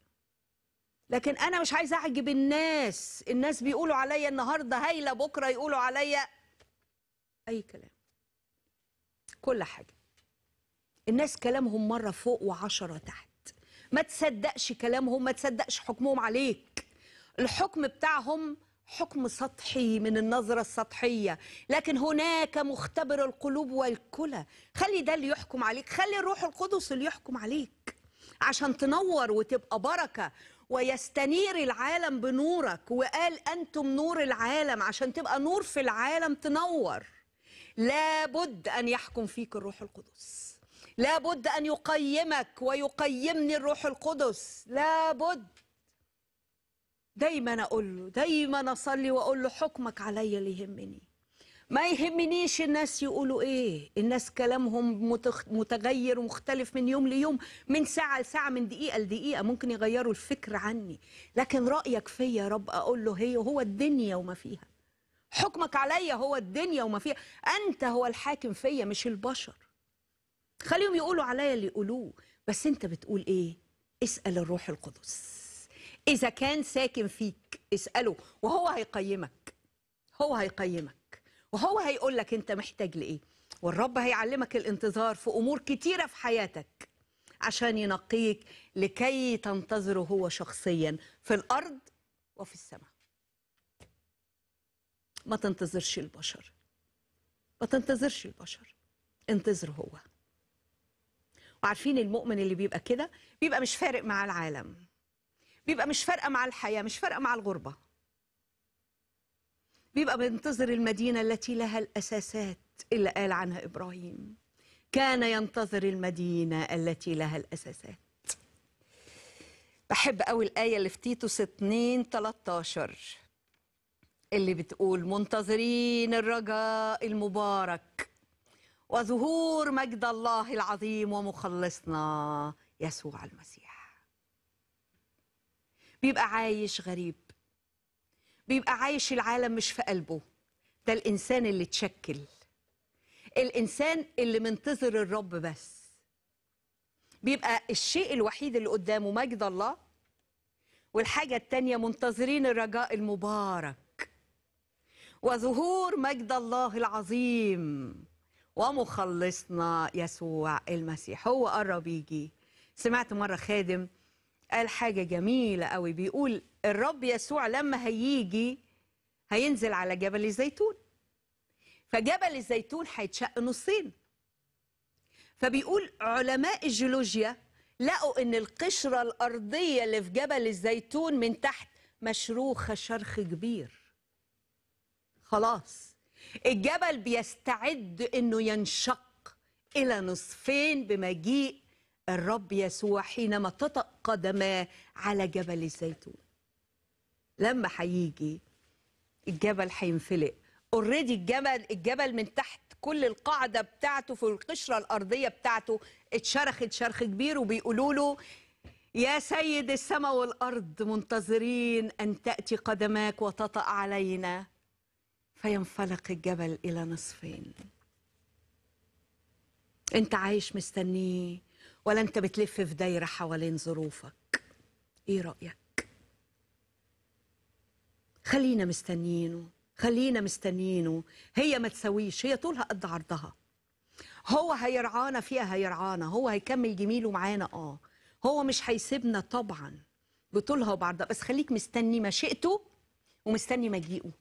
لكن انا مش عايز اعجب الناس الناس بيقولوا عليا النهارده هايله بكره يقولوا عليا اي كلام كل حاجه الناس كلامهم مره فوق وعشرة تحت ما تصدقش كلامهم ما تصدقش حكمهم عليك الحكم بتاعهم حكم سطحي من النظرة السطحية لكن هناك مختبر القلوب والكلى خلي ده اللي يحكم عليك خلي الروح القدس اللي يحكم عليك عشان تنور وتبقى بركة ويستنير العالم بنورك وقال أنتم نور العالم عشان تبقى نور في العالم تنور لابد أن يحكم فيك الروح القدس لابد أن يقيمك ويقيمني الروح القدس لابد دايما أقول له دايما أصلي وأقول له حكمك عليا اللي يهمني ما يهمنيش الناس يقولوا ايه الناس كلامهم متغير ومختلف من يوم ليوم من ساعة لساعة من دقيقة لدقيقة ممكن يغيروا الفكر عني لكن رأيك فيا يا رب أقول له هي هو الدنيا وما فيها حكمك عليا هو الدنيا وما فيها أنت هو الحاكم فيا مش البشر خليهم يقولوا عليا اللي يقولوه بس أنت بتقول ايه اسأل الروح القدس إذا كان ساكن فيك اسأله وهو هيقيمك هو هيقيمك وهو هيقول لك انت محتاج لايه والرب هيعلمك الانتظار في امور كتيره في حياتك عشان ينقيك لكي تنتظره هو شخصيا في الارض وفي السماء ما تنتظرش البشر ما تنتظرش البشر انتظر هو وعارفين المؤمن اللي بيبقى كده بيبقى مش فارق مع العالم بيبقى مش فارقه مع الحياه مش فارقه مع الغربه بيبقى بينتظر المدينة التي لها الأساسات اللي قال عنها إبراهيم كان ينتظر المدينة التي لها الأساسات بحب قوي الآية اللي في تيتوس 2 13 اللي بتقول منتظرين الرجاء المبارك وظهور مجد الله العظيم ومخلصنا يسوع المسيح بيبقى عايش غريب بيبقى عايش العالم مش في قلبه ده الإنسان اللي اتشكل الإنسان اللي منتظر الرب بس بيبقى الشيء الوحيد اللي قدامه مجد الله والحاجة التانية منتظرين الرجاء المبارك وظهور مجد الله العظيم ومخلصنا يسوع المسيح هو قرب يجي سمعت مرة خادم قال حاجة جميلة قوي بيقول الرب يسوع لما هيجي هينزل على جبل الزيتون فجبل الزيتون هيتشق نصين فبيقول علماء الجيولوجيا لقوا ان القشره الارضيه اللي في جبل الزيتون من تحت مشروخه شرخ كبير خلاص الجبل بيستعد انه ينشق الى نصفين بمجيء الرب يسوع حينما تطأ قدماه على جبل الزيتون لما هيجي الجبل هينفلق اوريدي الجبل الجبل من تحت كل القاعده بتاعته في القشره الارضيه بتاعته اتشرخت شرخ كبير وبيقولوا له يا سيد السماء والارض منتظرين ان تاتي قدماك وتطأ علينا فينفلق الجبل الى نصفين انت عايش مستنيه ولا انت بتلف في دايره حوالين ظروفك ايه رايك خلينا مستنيينه خلينا مستنيينه هي ما تسويش هي طولها قد عرضها هو هيرعانا فيها هيرعانا هو هيكمل جميله معانا اه هو مش هيسيبنا طبعا بطولها وبعرضها بس خليك مستني مشيئته ومستني مجيئه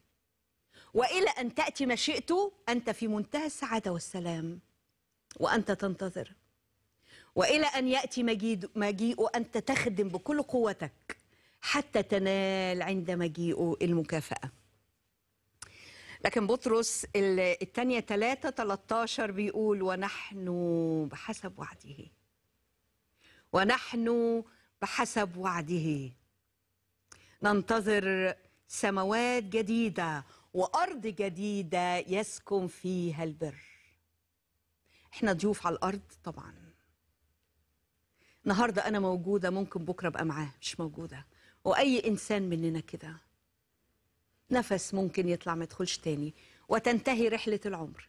والى ان تاتي مشيئته انت في منتهى السعاده والسلام وانت تنتظر والى ان ياتي مجيئه انت تخدم بكل قوتك حتى تنال عند مجيئه المكافأة لكن بطرس الثانية 3 13 بيقول ونحن بحسب وعده ونحن بحسب وعده ننتظر سماوات جديدة وأرض جديدة يسكن فيها البر احنا ضيوف على الأرض طبعا النهاردة أنا موجودة ممكن بكرة أبقى معاه مش موجودة واي انسان مننا كده نفس ممكن يطلع ما يدخلش تاني وتنتهي رحله العمر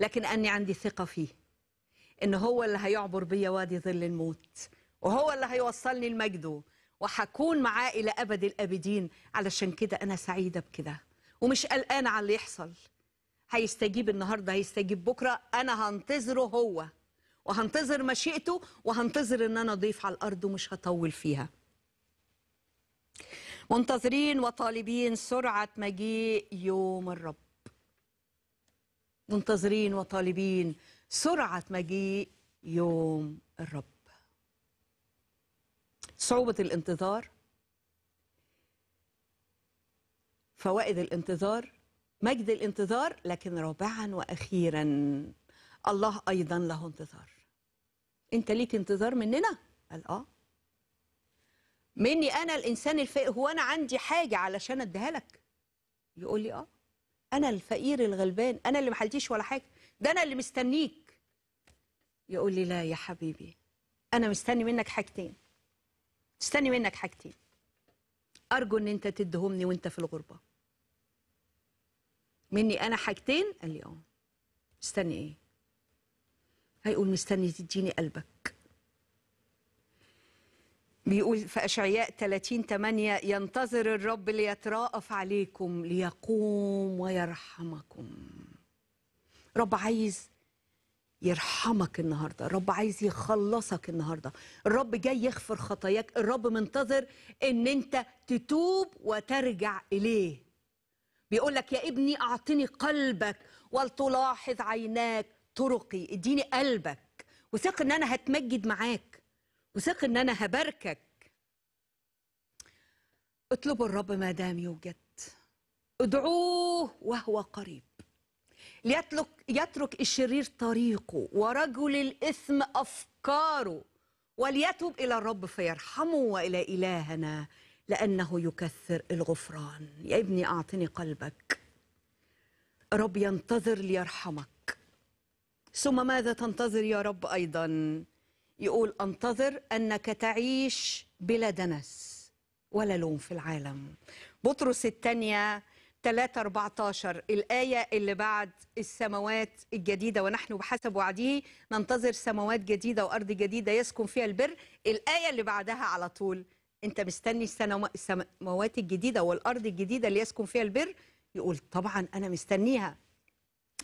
لكن اني عندي ثقه فيه ان هو اللي هيعبر بيا وادي ظل الموت وهو اللي هيوصلني لمجده وهكون معاه الى ابد الابدين علشان كده انا سعيده بكده ومش قلقانه على اللي يحصل هيستجيب النهارده هيستجيب بكره انا هنتظره هو وهنتظر مشيئته وهنتظر ان انا ضيف على الارض ومش هطول فيها منتظرين وطالبين سرعة مجيء يوم الرب منتظرين وطالبين سرعة مجيء يوم الرب صعوبة الانتظار فوائد الانتظار مجد الانتظار لكن رابعا وأخيرا الله أيضا له انتظار أنت ليك انتظار مننا؟ قال آه مني انا الانسان الفقير هو انا عندي حاجه علشان اديها لك يقول لي اه انا الفقير الغلبان انا اللي محلتيش ولا حاجه ده انا اللي مستنيك يقول لي لا يا حبيبي انا مستني منك حاجتين مستني منك حاجتين ارجو ان انت تدهمني وانت في الغربه مني انا حاجتين قال لي اه مستني ايه هيقول مستني تديني قلبك بيقول في أشعياء 30 8 ينتظر الرب ليتراءف عليكم ليقوم ويرحمكم رب عايز يرحمك النهاردة الرب عايز يخلصك النهاردة الرب جاي يغفر خطاياك الرب منتظر ان انت تتوب وترجع اليه بيقول لك يا ابني اعطني قلبك ولتلاحظ عيناك طرقي اديني قلبك وثق ان انا هتمجد معاك وثق ان انا هباركك اطلبوا الرب ما دام يوجد ادعوه وهو قريب ليترك يترك الشرير طريقه ورجل الاثم افكاره وليتوب الى الرب فيرحمه والى الهنا لانه يكثر الغفران يا ابني اعطني قلبك رب ينتظر ليرحمك ثم ماذا تنتظر يا رب ايضا يقول انتظر انك تعيش بلا دنس ولا لوم في العالم بطرس الثانيه 3 14 الآية اللي بعد السماوات الجديدة ونحن بحسب وعده ننتظر سماوات جديدة وأرض جديدة يسكن فيها البر الآية اللي بعدها على طول أنت مستني السماوات الجديدة والأرض الجديدة اللي يسكن فيها البر يقول طبعا أنا مستنيها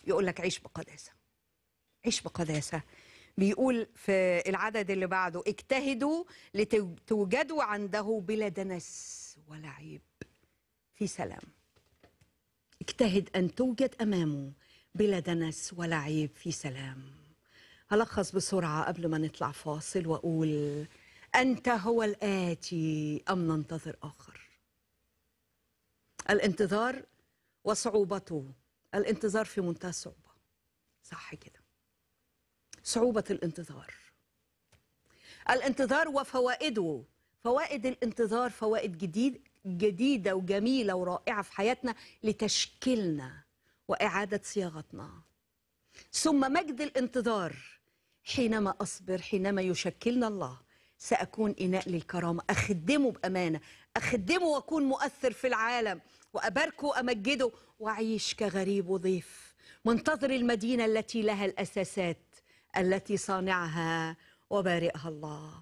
يقول لك عيش بقداسة عيش بقداسة بيقول في العدد اللي بعده اجتهدوا لتوجدوا عنده بلا دنس ولا عيب في سلام اجتهد أن توجد أمامه بلا دنس ولا عيب في سلام ألخص بسرعة قبل ما نطلع فاصل وأقول أنت هو الآتي أم ننتظر آخر الانتظار وصعوبته الانتظار في منتهى الصعوبة صح كده صعوبة الانتظار الانتظار وفوائده فوائد الانتظار فوائد جديد جديدة وجميلة ورائعة في حياتنا لتشكيلنا وإعادة صياغتنا ثم مجد الانتظار حينما أصبر حينما يشكلنا الله سأكون إناء للكرامة أخدمه بأمانة أخدمه وأكون مؤثر في العالم وأباركه وأمجده وأعيش كغريب وضيف منتظر المدينة التي لها الأساسات التي صانعها وبارئها الله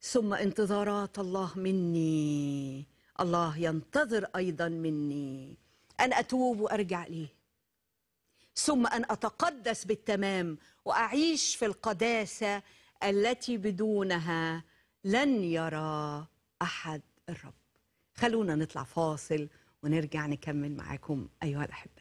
ثم انتظارات الله مني الله ينتظر أيضا مني أن أتوب وأرجع إليه ثم أن أتقدس بالتمام وأعيش في القداسة التي بدونها لن يرى أحد الرب خلونا نطلع فاصل ونرجع نكمل معاكم أيها الأحبة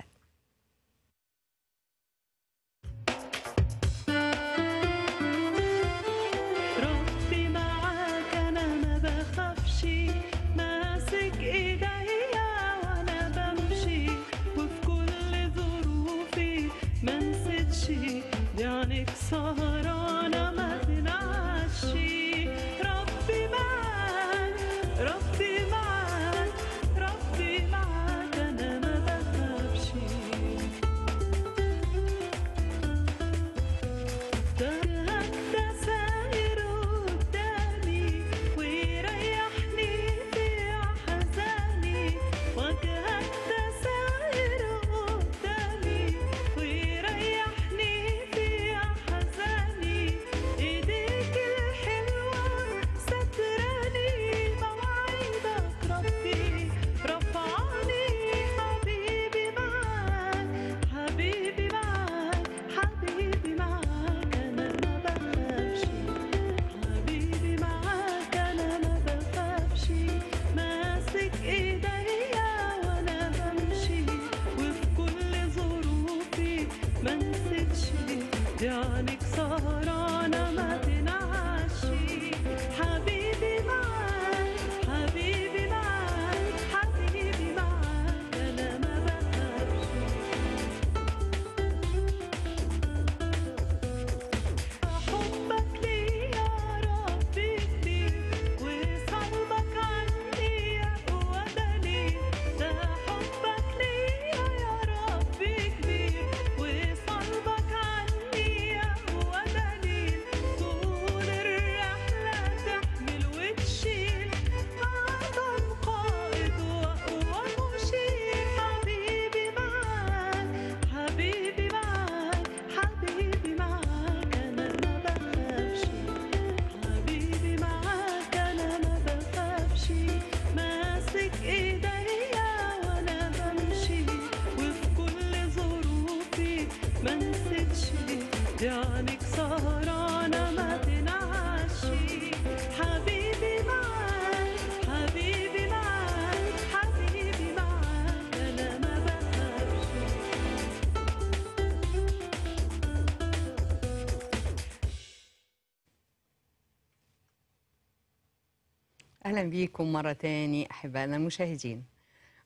أهلا بيكم مرة تاني أحبائنا المشاهدين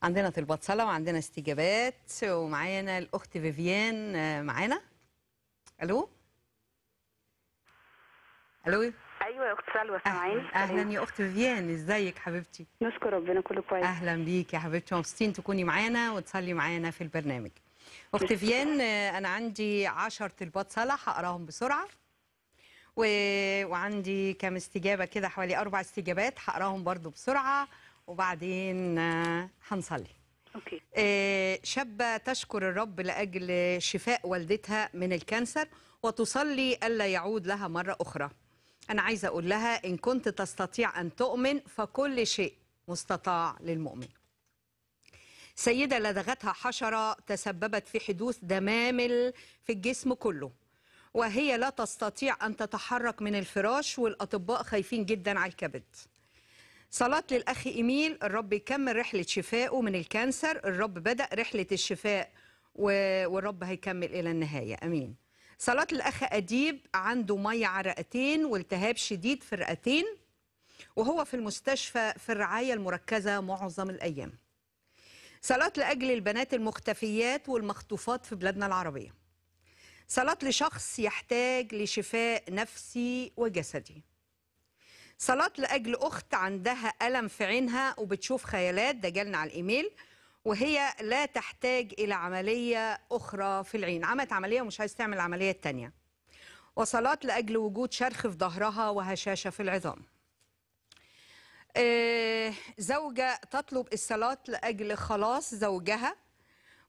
عندنا طلبات صلاة وعندنا استجابات ومعانا الأخت فيفيان آه، معانا ألو ألو ايوه يا اخت سلوى أه، سامعيني اهلا, طيب. يا اخت فيفيان ازيك حبيبتي نشكر ربنا كله كويس اهلا بيك يا حبيبتي مبسوطين تكوني معانا وتصلي معانا في البرنامج اخت فيفيان آه، انا عندي 10 طلبات صلاه هقراهم بسرعه و... وعندي كام استجابه كده حوالي اربع استجابات هقراهم برضو بسرعه وبعدين آه، هنصلي اوكي آه، شابه تشكر الرب لاجل شفاء والدتها من الكانسر وتصلي الا يعود لها مره اخرى انا عايزه اقول لها ان كنت تستطيع ان تؤمن فكل شيء مستطاع للمؤمن سيدة لدغتها حشرة تسببت في حدوث دمامل في الجسم كله وهي لا تستطيع أن تتحرك من الفراش والأطباء خايفين جدا على الكبد صلاة للأخ إيميل الرب يكمل رحلة شفائه من الكانسر الرب بدأ رحلة الشفاء والرب هيكمل إلى النهاية أمين صلاة للأخ أديب عنده مية على رئتين والتهاب شديد في الرئتين وهو في المستشفى في الرعاية المركزة معظم الأيام صلاة لأجل البنات المختفيات والمخطوفات في بلادنا العربية صلاة لشخص يحتاج لشفاء نفسي وجسدي صلاة لأجل أخت عندها ألم في عينها وبتشوف خيالات ده جالنا على الإيميل وهي لا تحتاج إلى عملية أخرى في العين عملت عملية ومش عايز تعمل العملية التانية وصلاة لأجل وجود شرخ في ظهرها وهشاشة في العظام آه، زوجة تطلب الصلاة لأجل خلاص زوجها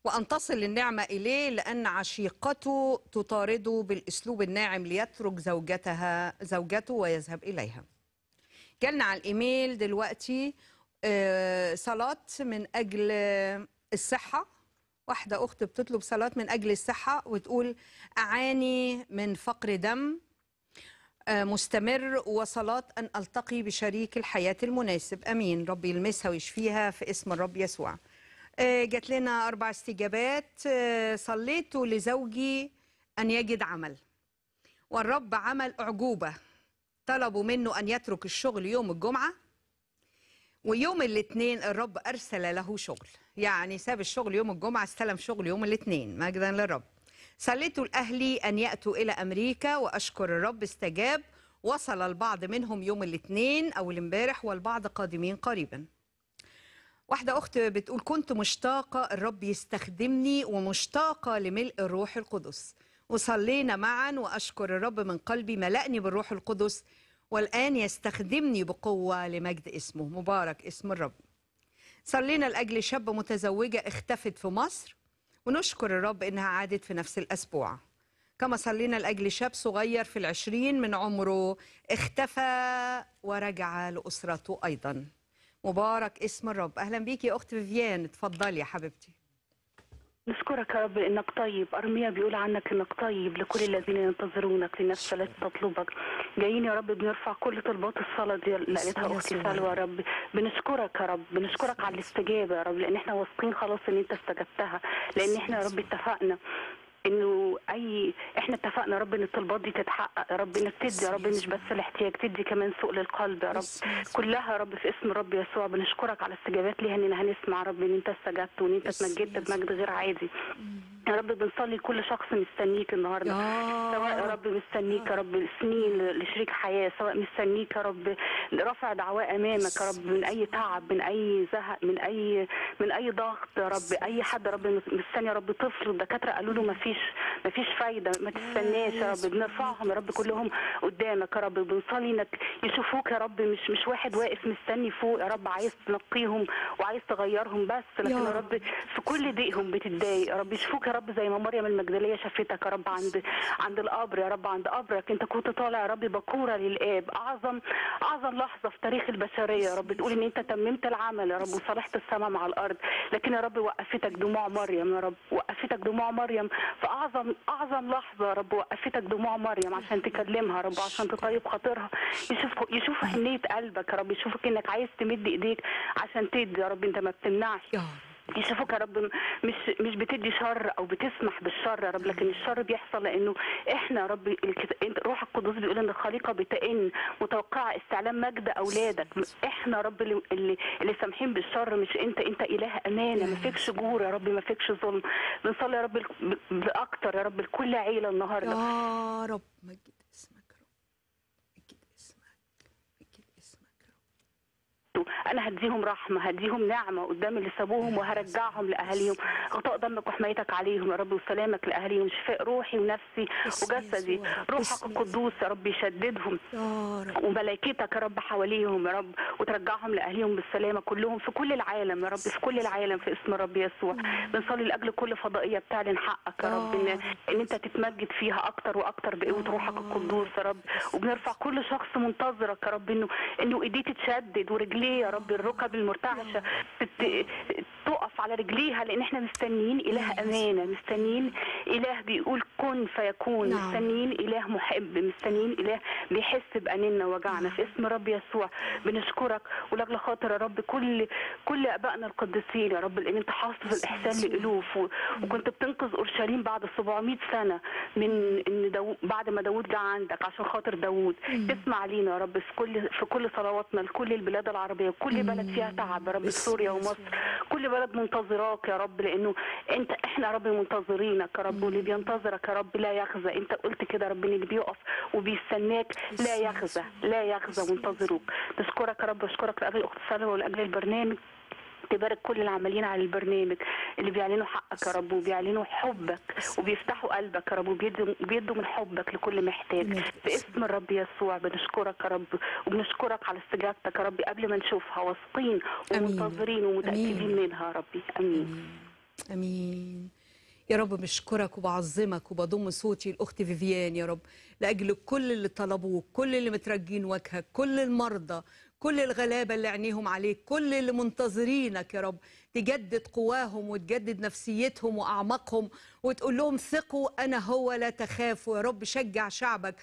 وأن تصل النعمة إليه لأن عشيقته تطارده بالأسلوب الناعم ليترك زوجتها زوجته ويذهب إليها جالنا على الإيميل دلوقتي آه، صلاة من أجل الصحة واحدة أخت بتطلب صلاة من أجل الصحة وتقول أعاني من فقر دم آه، مستمر وصلاة أن ألتقي بشريك الحياة المناسب أمين ربي يلمسها ويشفيها في اسم الرب يسوع آه، جات لنا أربع استجابات آه، صليت لزوجي أن يجد عمل والرب عمل أعجوبة طلبوا منه أن يترك الشغل يوم الجمعة ويوم الاثنين الرب أرسل له شغل يعني ساب الشغل يوم الجمعة استلم شغل يوم الاثنين مجدا للرب صليت لأهلي أن يأتوا إلى أمريكا وأشكر الرب استجاب وصل البعض منهم يوم الاثنين أو الامبارح والبعض قادمين قريباً واحدة أخت بتقول كنت مشتاقة الرب يستخدمني ومشتاقة لملء الروح القدس وصلينا معا وأشكر الرب من قلبي ملأني بالروح القدس والآن يستخدمني بقوة لمجد اسمه مبارك اسم الرب صلينا لأجل شاب متزوجة اختفت في مصر ونشكر الرب إنها عادت في نفس الأسبوع كما صلينا لأجل شاب صغير في العشرين من عمره اختفى ورجع لأسرته أيضاً مبارك اسم الرب اهلا بيكي يا اخت فيفيان اتفضلي يا حبيبتي نشكرك يا رب انك طيب ارميا بيقول عنك انك طيب لكل الذين ينتظرونك للنفس التي تطلبك جايين يا رب بنرفع كل طلبات الصلاه دي اللي اختي سلوى يا رب بنشكرك يا رب بنشكرك على الاستجابه يا رب لان احنا واثقين خلاص ان انت استجبتها لان احنا يا رب اتفقنا انه اي احنا اتفقنا يا رب ان الطلبات دي تتحقق يا رب انك تدي يا رب مش بس الاحتياج تدي كمان سوق للقلب يا رب كلها يا رب في اسم رب يسوع بنشكرك على استجابات ليها اننا هنسمع يا رب ان انت استجبت وان انت اتمجدت بمجد غير عادي يا رب بنصلي كل شخص مستنيك النهارده سواء يا رب مستنيك يا رب سنين لشريك حياه سواء مستنيك يا رب رفع دعواه امامك يا رب من اي تعب من اي زهق من اي من اي ضغط يا رب اي حد يا رب مستني يا رب طفل الدكاتره قالوا له ما فيش ما فيش فايده ما تستناش يا رب بنرفعهم يا رب كلهم قدامك يا رب بنصلي انك يشوفوك يا رب مش مش واحد واقف مستني فوق يا رب عايز تنقيهم وعايز تغيرهم بس لكن يا رب في كل ضيقهم بتتضايق يا رب يشوفوك يا رب زي ما مريم المجدليه شافتك يا رب عند عند القبر يا رب عند قبرك انت كنت طالع يا رب بكوره للاب اعظم اعظم لحظه في تاريخ البشريه يا رب تقول ان انت تممت العمل يا رب وصالحت السماء مع الارض لكن يا رب وقفتك دموع مريم يا رب وقفتك دموع مريم في اعظم اعظم لحظه رب وقفتك دموع مريم عشان تكلمها رب عشان تطيب خاطرها يشوف يشوف حنيه قلبك يا رب يشوفك انك عايز تمد ايديك عشان تدي يا رب انت ما بتمنعش يشوفوك يا رب مش مش بتدي شر او بتسمح بالشر يا رب لكن الشر بيحصل لانه احنا يا رب روح القدس بيقول ان الخليقه بتئن متوقعه استعلام مجد اولادك احنا يا رب اللي اللي سامحين بالشر مش انت انت اله امانه ما فيكش جور يا رب ما فيكش ظلم بنصلي يا رب باكتر يا رب لكل عيله النهارده يا رب غلطوا انا هديهم رحمه هديهم نعمه قدام اللي سابوهم وهرجعهم لاهاليهم غطاء دمك وحمايتك عليهم يا رب وسلامك لاهاليهم شفاء روحي ونفسي وجسدي روحك القدوس يا رب يشددهم وملائكتك يا رب حواليهم يا رب وترجعهم لاهاليهم بالسلامه كلهم في كل العالم يا رب في كل العالم في اسم رب يسوع بنصلي لاجل كل فضائيه بتعلن حقك يا رب ان, آه. إن انت تتمجد فيها اكتر واكتر بقوه روحك القدوس يا رب وبنرفع كل شخص منتظرك يا رب انه انه ايديه تتشدد ورجليه ليه يا رب الركب المرتعشه تقف على رجليها لان احنا مستنيين اله نعم. امانه مستنيين اله بيقول كن فيكون نعم. مستنيين اله محب مستنيين اله بيحس باننا وجعنا في اسم رب يسوع بنشكرك ولاجل خاطر يا رب كل كل ابائنا القديسين يا رب لان انت حاصل الاحسان لالوف و... وكنت بتنقذ اورشليم بعد 700 سنه من ان دو... بعد ما داوود جه عندك عشان خاطر داوود اسمع لينا يا رب في كل في كل صلواتنا لكل البلاد العربيه العربيه كل بلد فيها تعب يا رب سوريا ومصر كل بلد منتظراك يا رب لانه انت احنا يا رب منتظرينك يا رب واللي بينتظرك يا رب لا يخزى انت قلت كده يا رب اللي بيقف وبيستناك لا يخزى لا يخزى منتظروك نشكرك يا رب اشكرك لاجل الاختصار ولاجل البرنامج تبارك كل العاملين على البرنامج اللي بيعلنوا حقك يا رب وبيعلنوا حبك وبيفتحوا قلبك يا رب وبيدوا من حبك لكل محتاج باسم الرب يسوع بنشكرك يا رب وبنشكرك على استجابتك يا رب قبل ما نشوفها واثقين ومنتظرين ومتاكدين منها يا ربي امين امين يا رب بشكرك وبعظمك وبضم صوتي الأخت فيفيان يا رب لاجل كل اللي طلبوه كل اللي مترجين وجهك كل المرضى كل الغلابة اللي عينيهم عليك كل اللي منتظرينك يا رب تجدد قواهم وتجدد نفسيتهم وأعمقهم وتقول لهم ثقوا أنا هو لا تخافوا يا رب شجع شعبك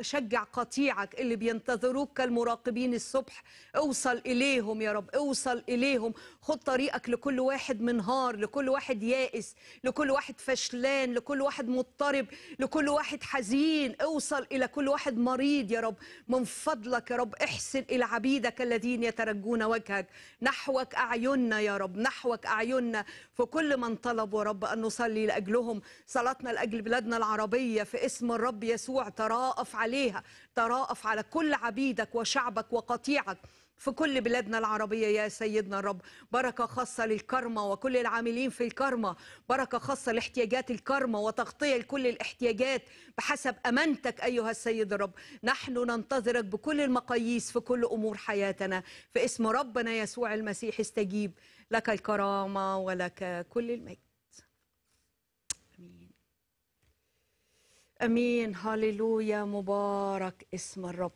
شجع قطيعك اللي بينتظروك كالمراقبين الصبح اوصل إليهم يا رب اوصل إليهم خد طريقك لكل واحد منهار لكل واحد يائس لكل واحد فشلان لكل واحد مضطرب لكل واحد حزين اوصل إلى كل واحد مريض يا رب من فضلك يا رب احسن إلى عبيدك الذين يترجون وجهك نحوك أعيننا يا رب نحوك أعيننا كل من طلب يا رب أن نصلي لأجل لأجلهم صلاتنا لأجل بلادنا العربية في اسم الرب يسوع تراءف عليها تراءف على كل عبيدك وشعبك وقطيعك في كل بلادنا العربية يا سيدنا الرب بركة خاصة للكرمة وكل العاملين في الكرمة بركة خاصة لاحتياجات الكرمة وتغطية لكل الاحتياجات بحسب أمانتك أيها السيد الرب نحن ننتظرك بكل المقاييس في كل أمور حياتنا في اسم ربنا يسوع المسيح استجيب لك الكرامة ولك كل المجد امين هللويا مبارك اسم الرب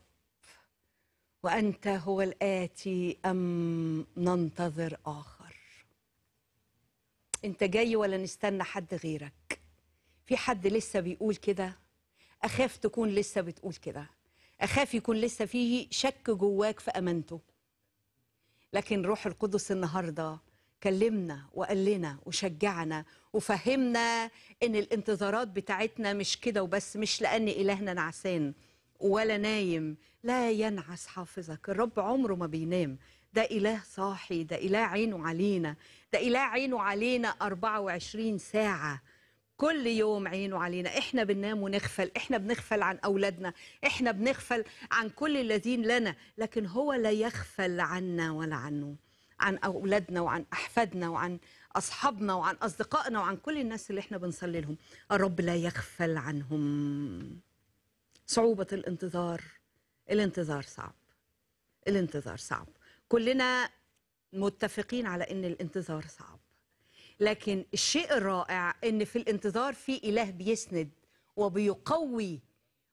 وانت هو الاتي ام ننتظر اخر انت جاي ولا نستنى حد غيرك في حد لسه بيقول كده اخاف تكون لسه بتقول كده اخاف يكون لسه فيه شك جواك في امانته لكن روح القدس النهارده كلمنا وقال لنا وشجعنا وفهمنا ان الانتظارات بتاعتنا مش كده وبس مش لان الهنا نعسان ولا نايم لا ينعس حافظك الرب عمره ما بينام ده إله صاحي ده إله عينه علينا ده إله عينه علينا 24 ساعة كل يوم عينه علينا احنا بننام ونغفل احنا بنغفل عن أولادنا احنا بنغفل عن كل الذين لنا لكن هو لا يغفل عنا ولا عنه عن أولادنا وعن أحفادنا وعن أصحابنا وعن أصدقائنا وعن كل الناس اللي احنا بنصلي لهم الرب لا يغفل عنهم صعوبة الانتظار الانتظار صعب الانتظار صعب كلنا متفقين على ان الانتظار صعب لكن الشيء الرائع ان في الانتظار في اله بيسند وبيقوي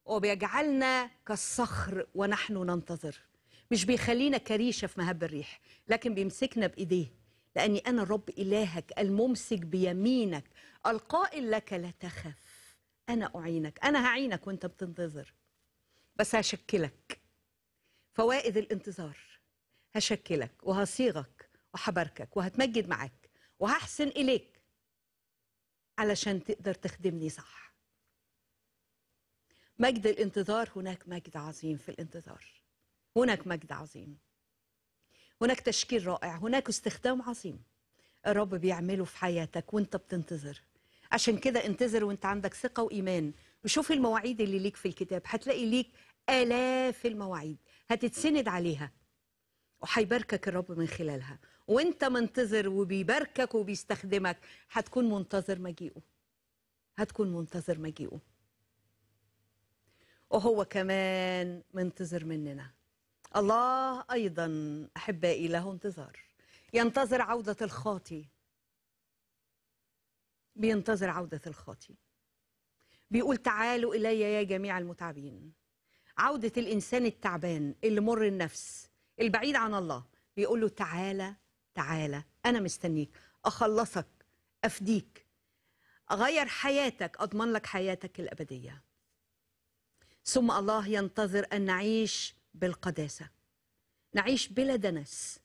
وبيجعلنا كالصخر ونحن ننتظر مش بيخلينا كريشه في مهب الريح لكن بيمسكنا بايديه لأني أنا الرب إلهك الممسك بيمينك القائل لك لا تخف أنا أعينك أنا هعينك وأنت بتنتظر بس هشكلك فوائد الانتظار هشكلك وهصيغك وحبركك وهتمجد معاك وهحسن إليك علشان تقدر تخدمني صح مجد الانتظار هناك مجد عظيم في الانتظار هناك مجد عظيم هناك تشكيل رائع هناك استخدام عظيم الرب بيعمله في حياتك وانت بتنتظر عشان كده انتظر وانت عندك ثقة وإيمان وشوف المواعيد اللي ليك في الكتاب هتلاقي ليك آلاف المواعيد هتتسند عليها وهيباركك الرب من خلالها وانت منتظر وبيباركك وبيستخدمك هتكون منتظر مجيئه هتكون منتظر مجيئه وهو كمان منتظر مننا الله أيضا أحبائي له انتظار ينتظر عودة الخاطي بينتظر عودة الخاطي بيقول تعالوا إلي يا جميع المتعبين عودة الإنسان التعبان اللي مر النفس البعيد عن الله بيقول له تعالى تعالى أنا مستنيك أخلصك أفديك أغير حياتك أضمن لك حياتك الأبدية ثم الله ينتظر أن نعيش بالقداسة نعيش بلا دنس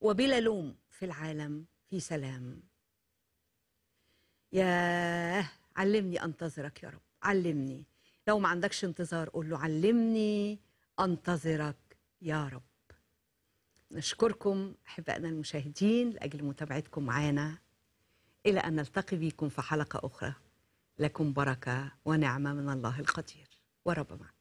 وبلا لوم في العالم في سلام ياه علمني أنتظرك يا رب علمني لو ما عندكش انتظار قول له علمني أنتظرك يا رب نشكركم أحبائنا المشاهدين لأجل متابعتكم معنا إلى أن نلتقي بكم في حلقة أخرى لكم بركة ونعمة من الله القدير ورب معكم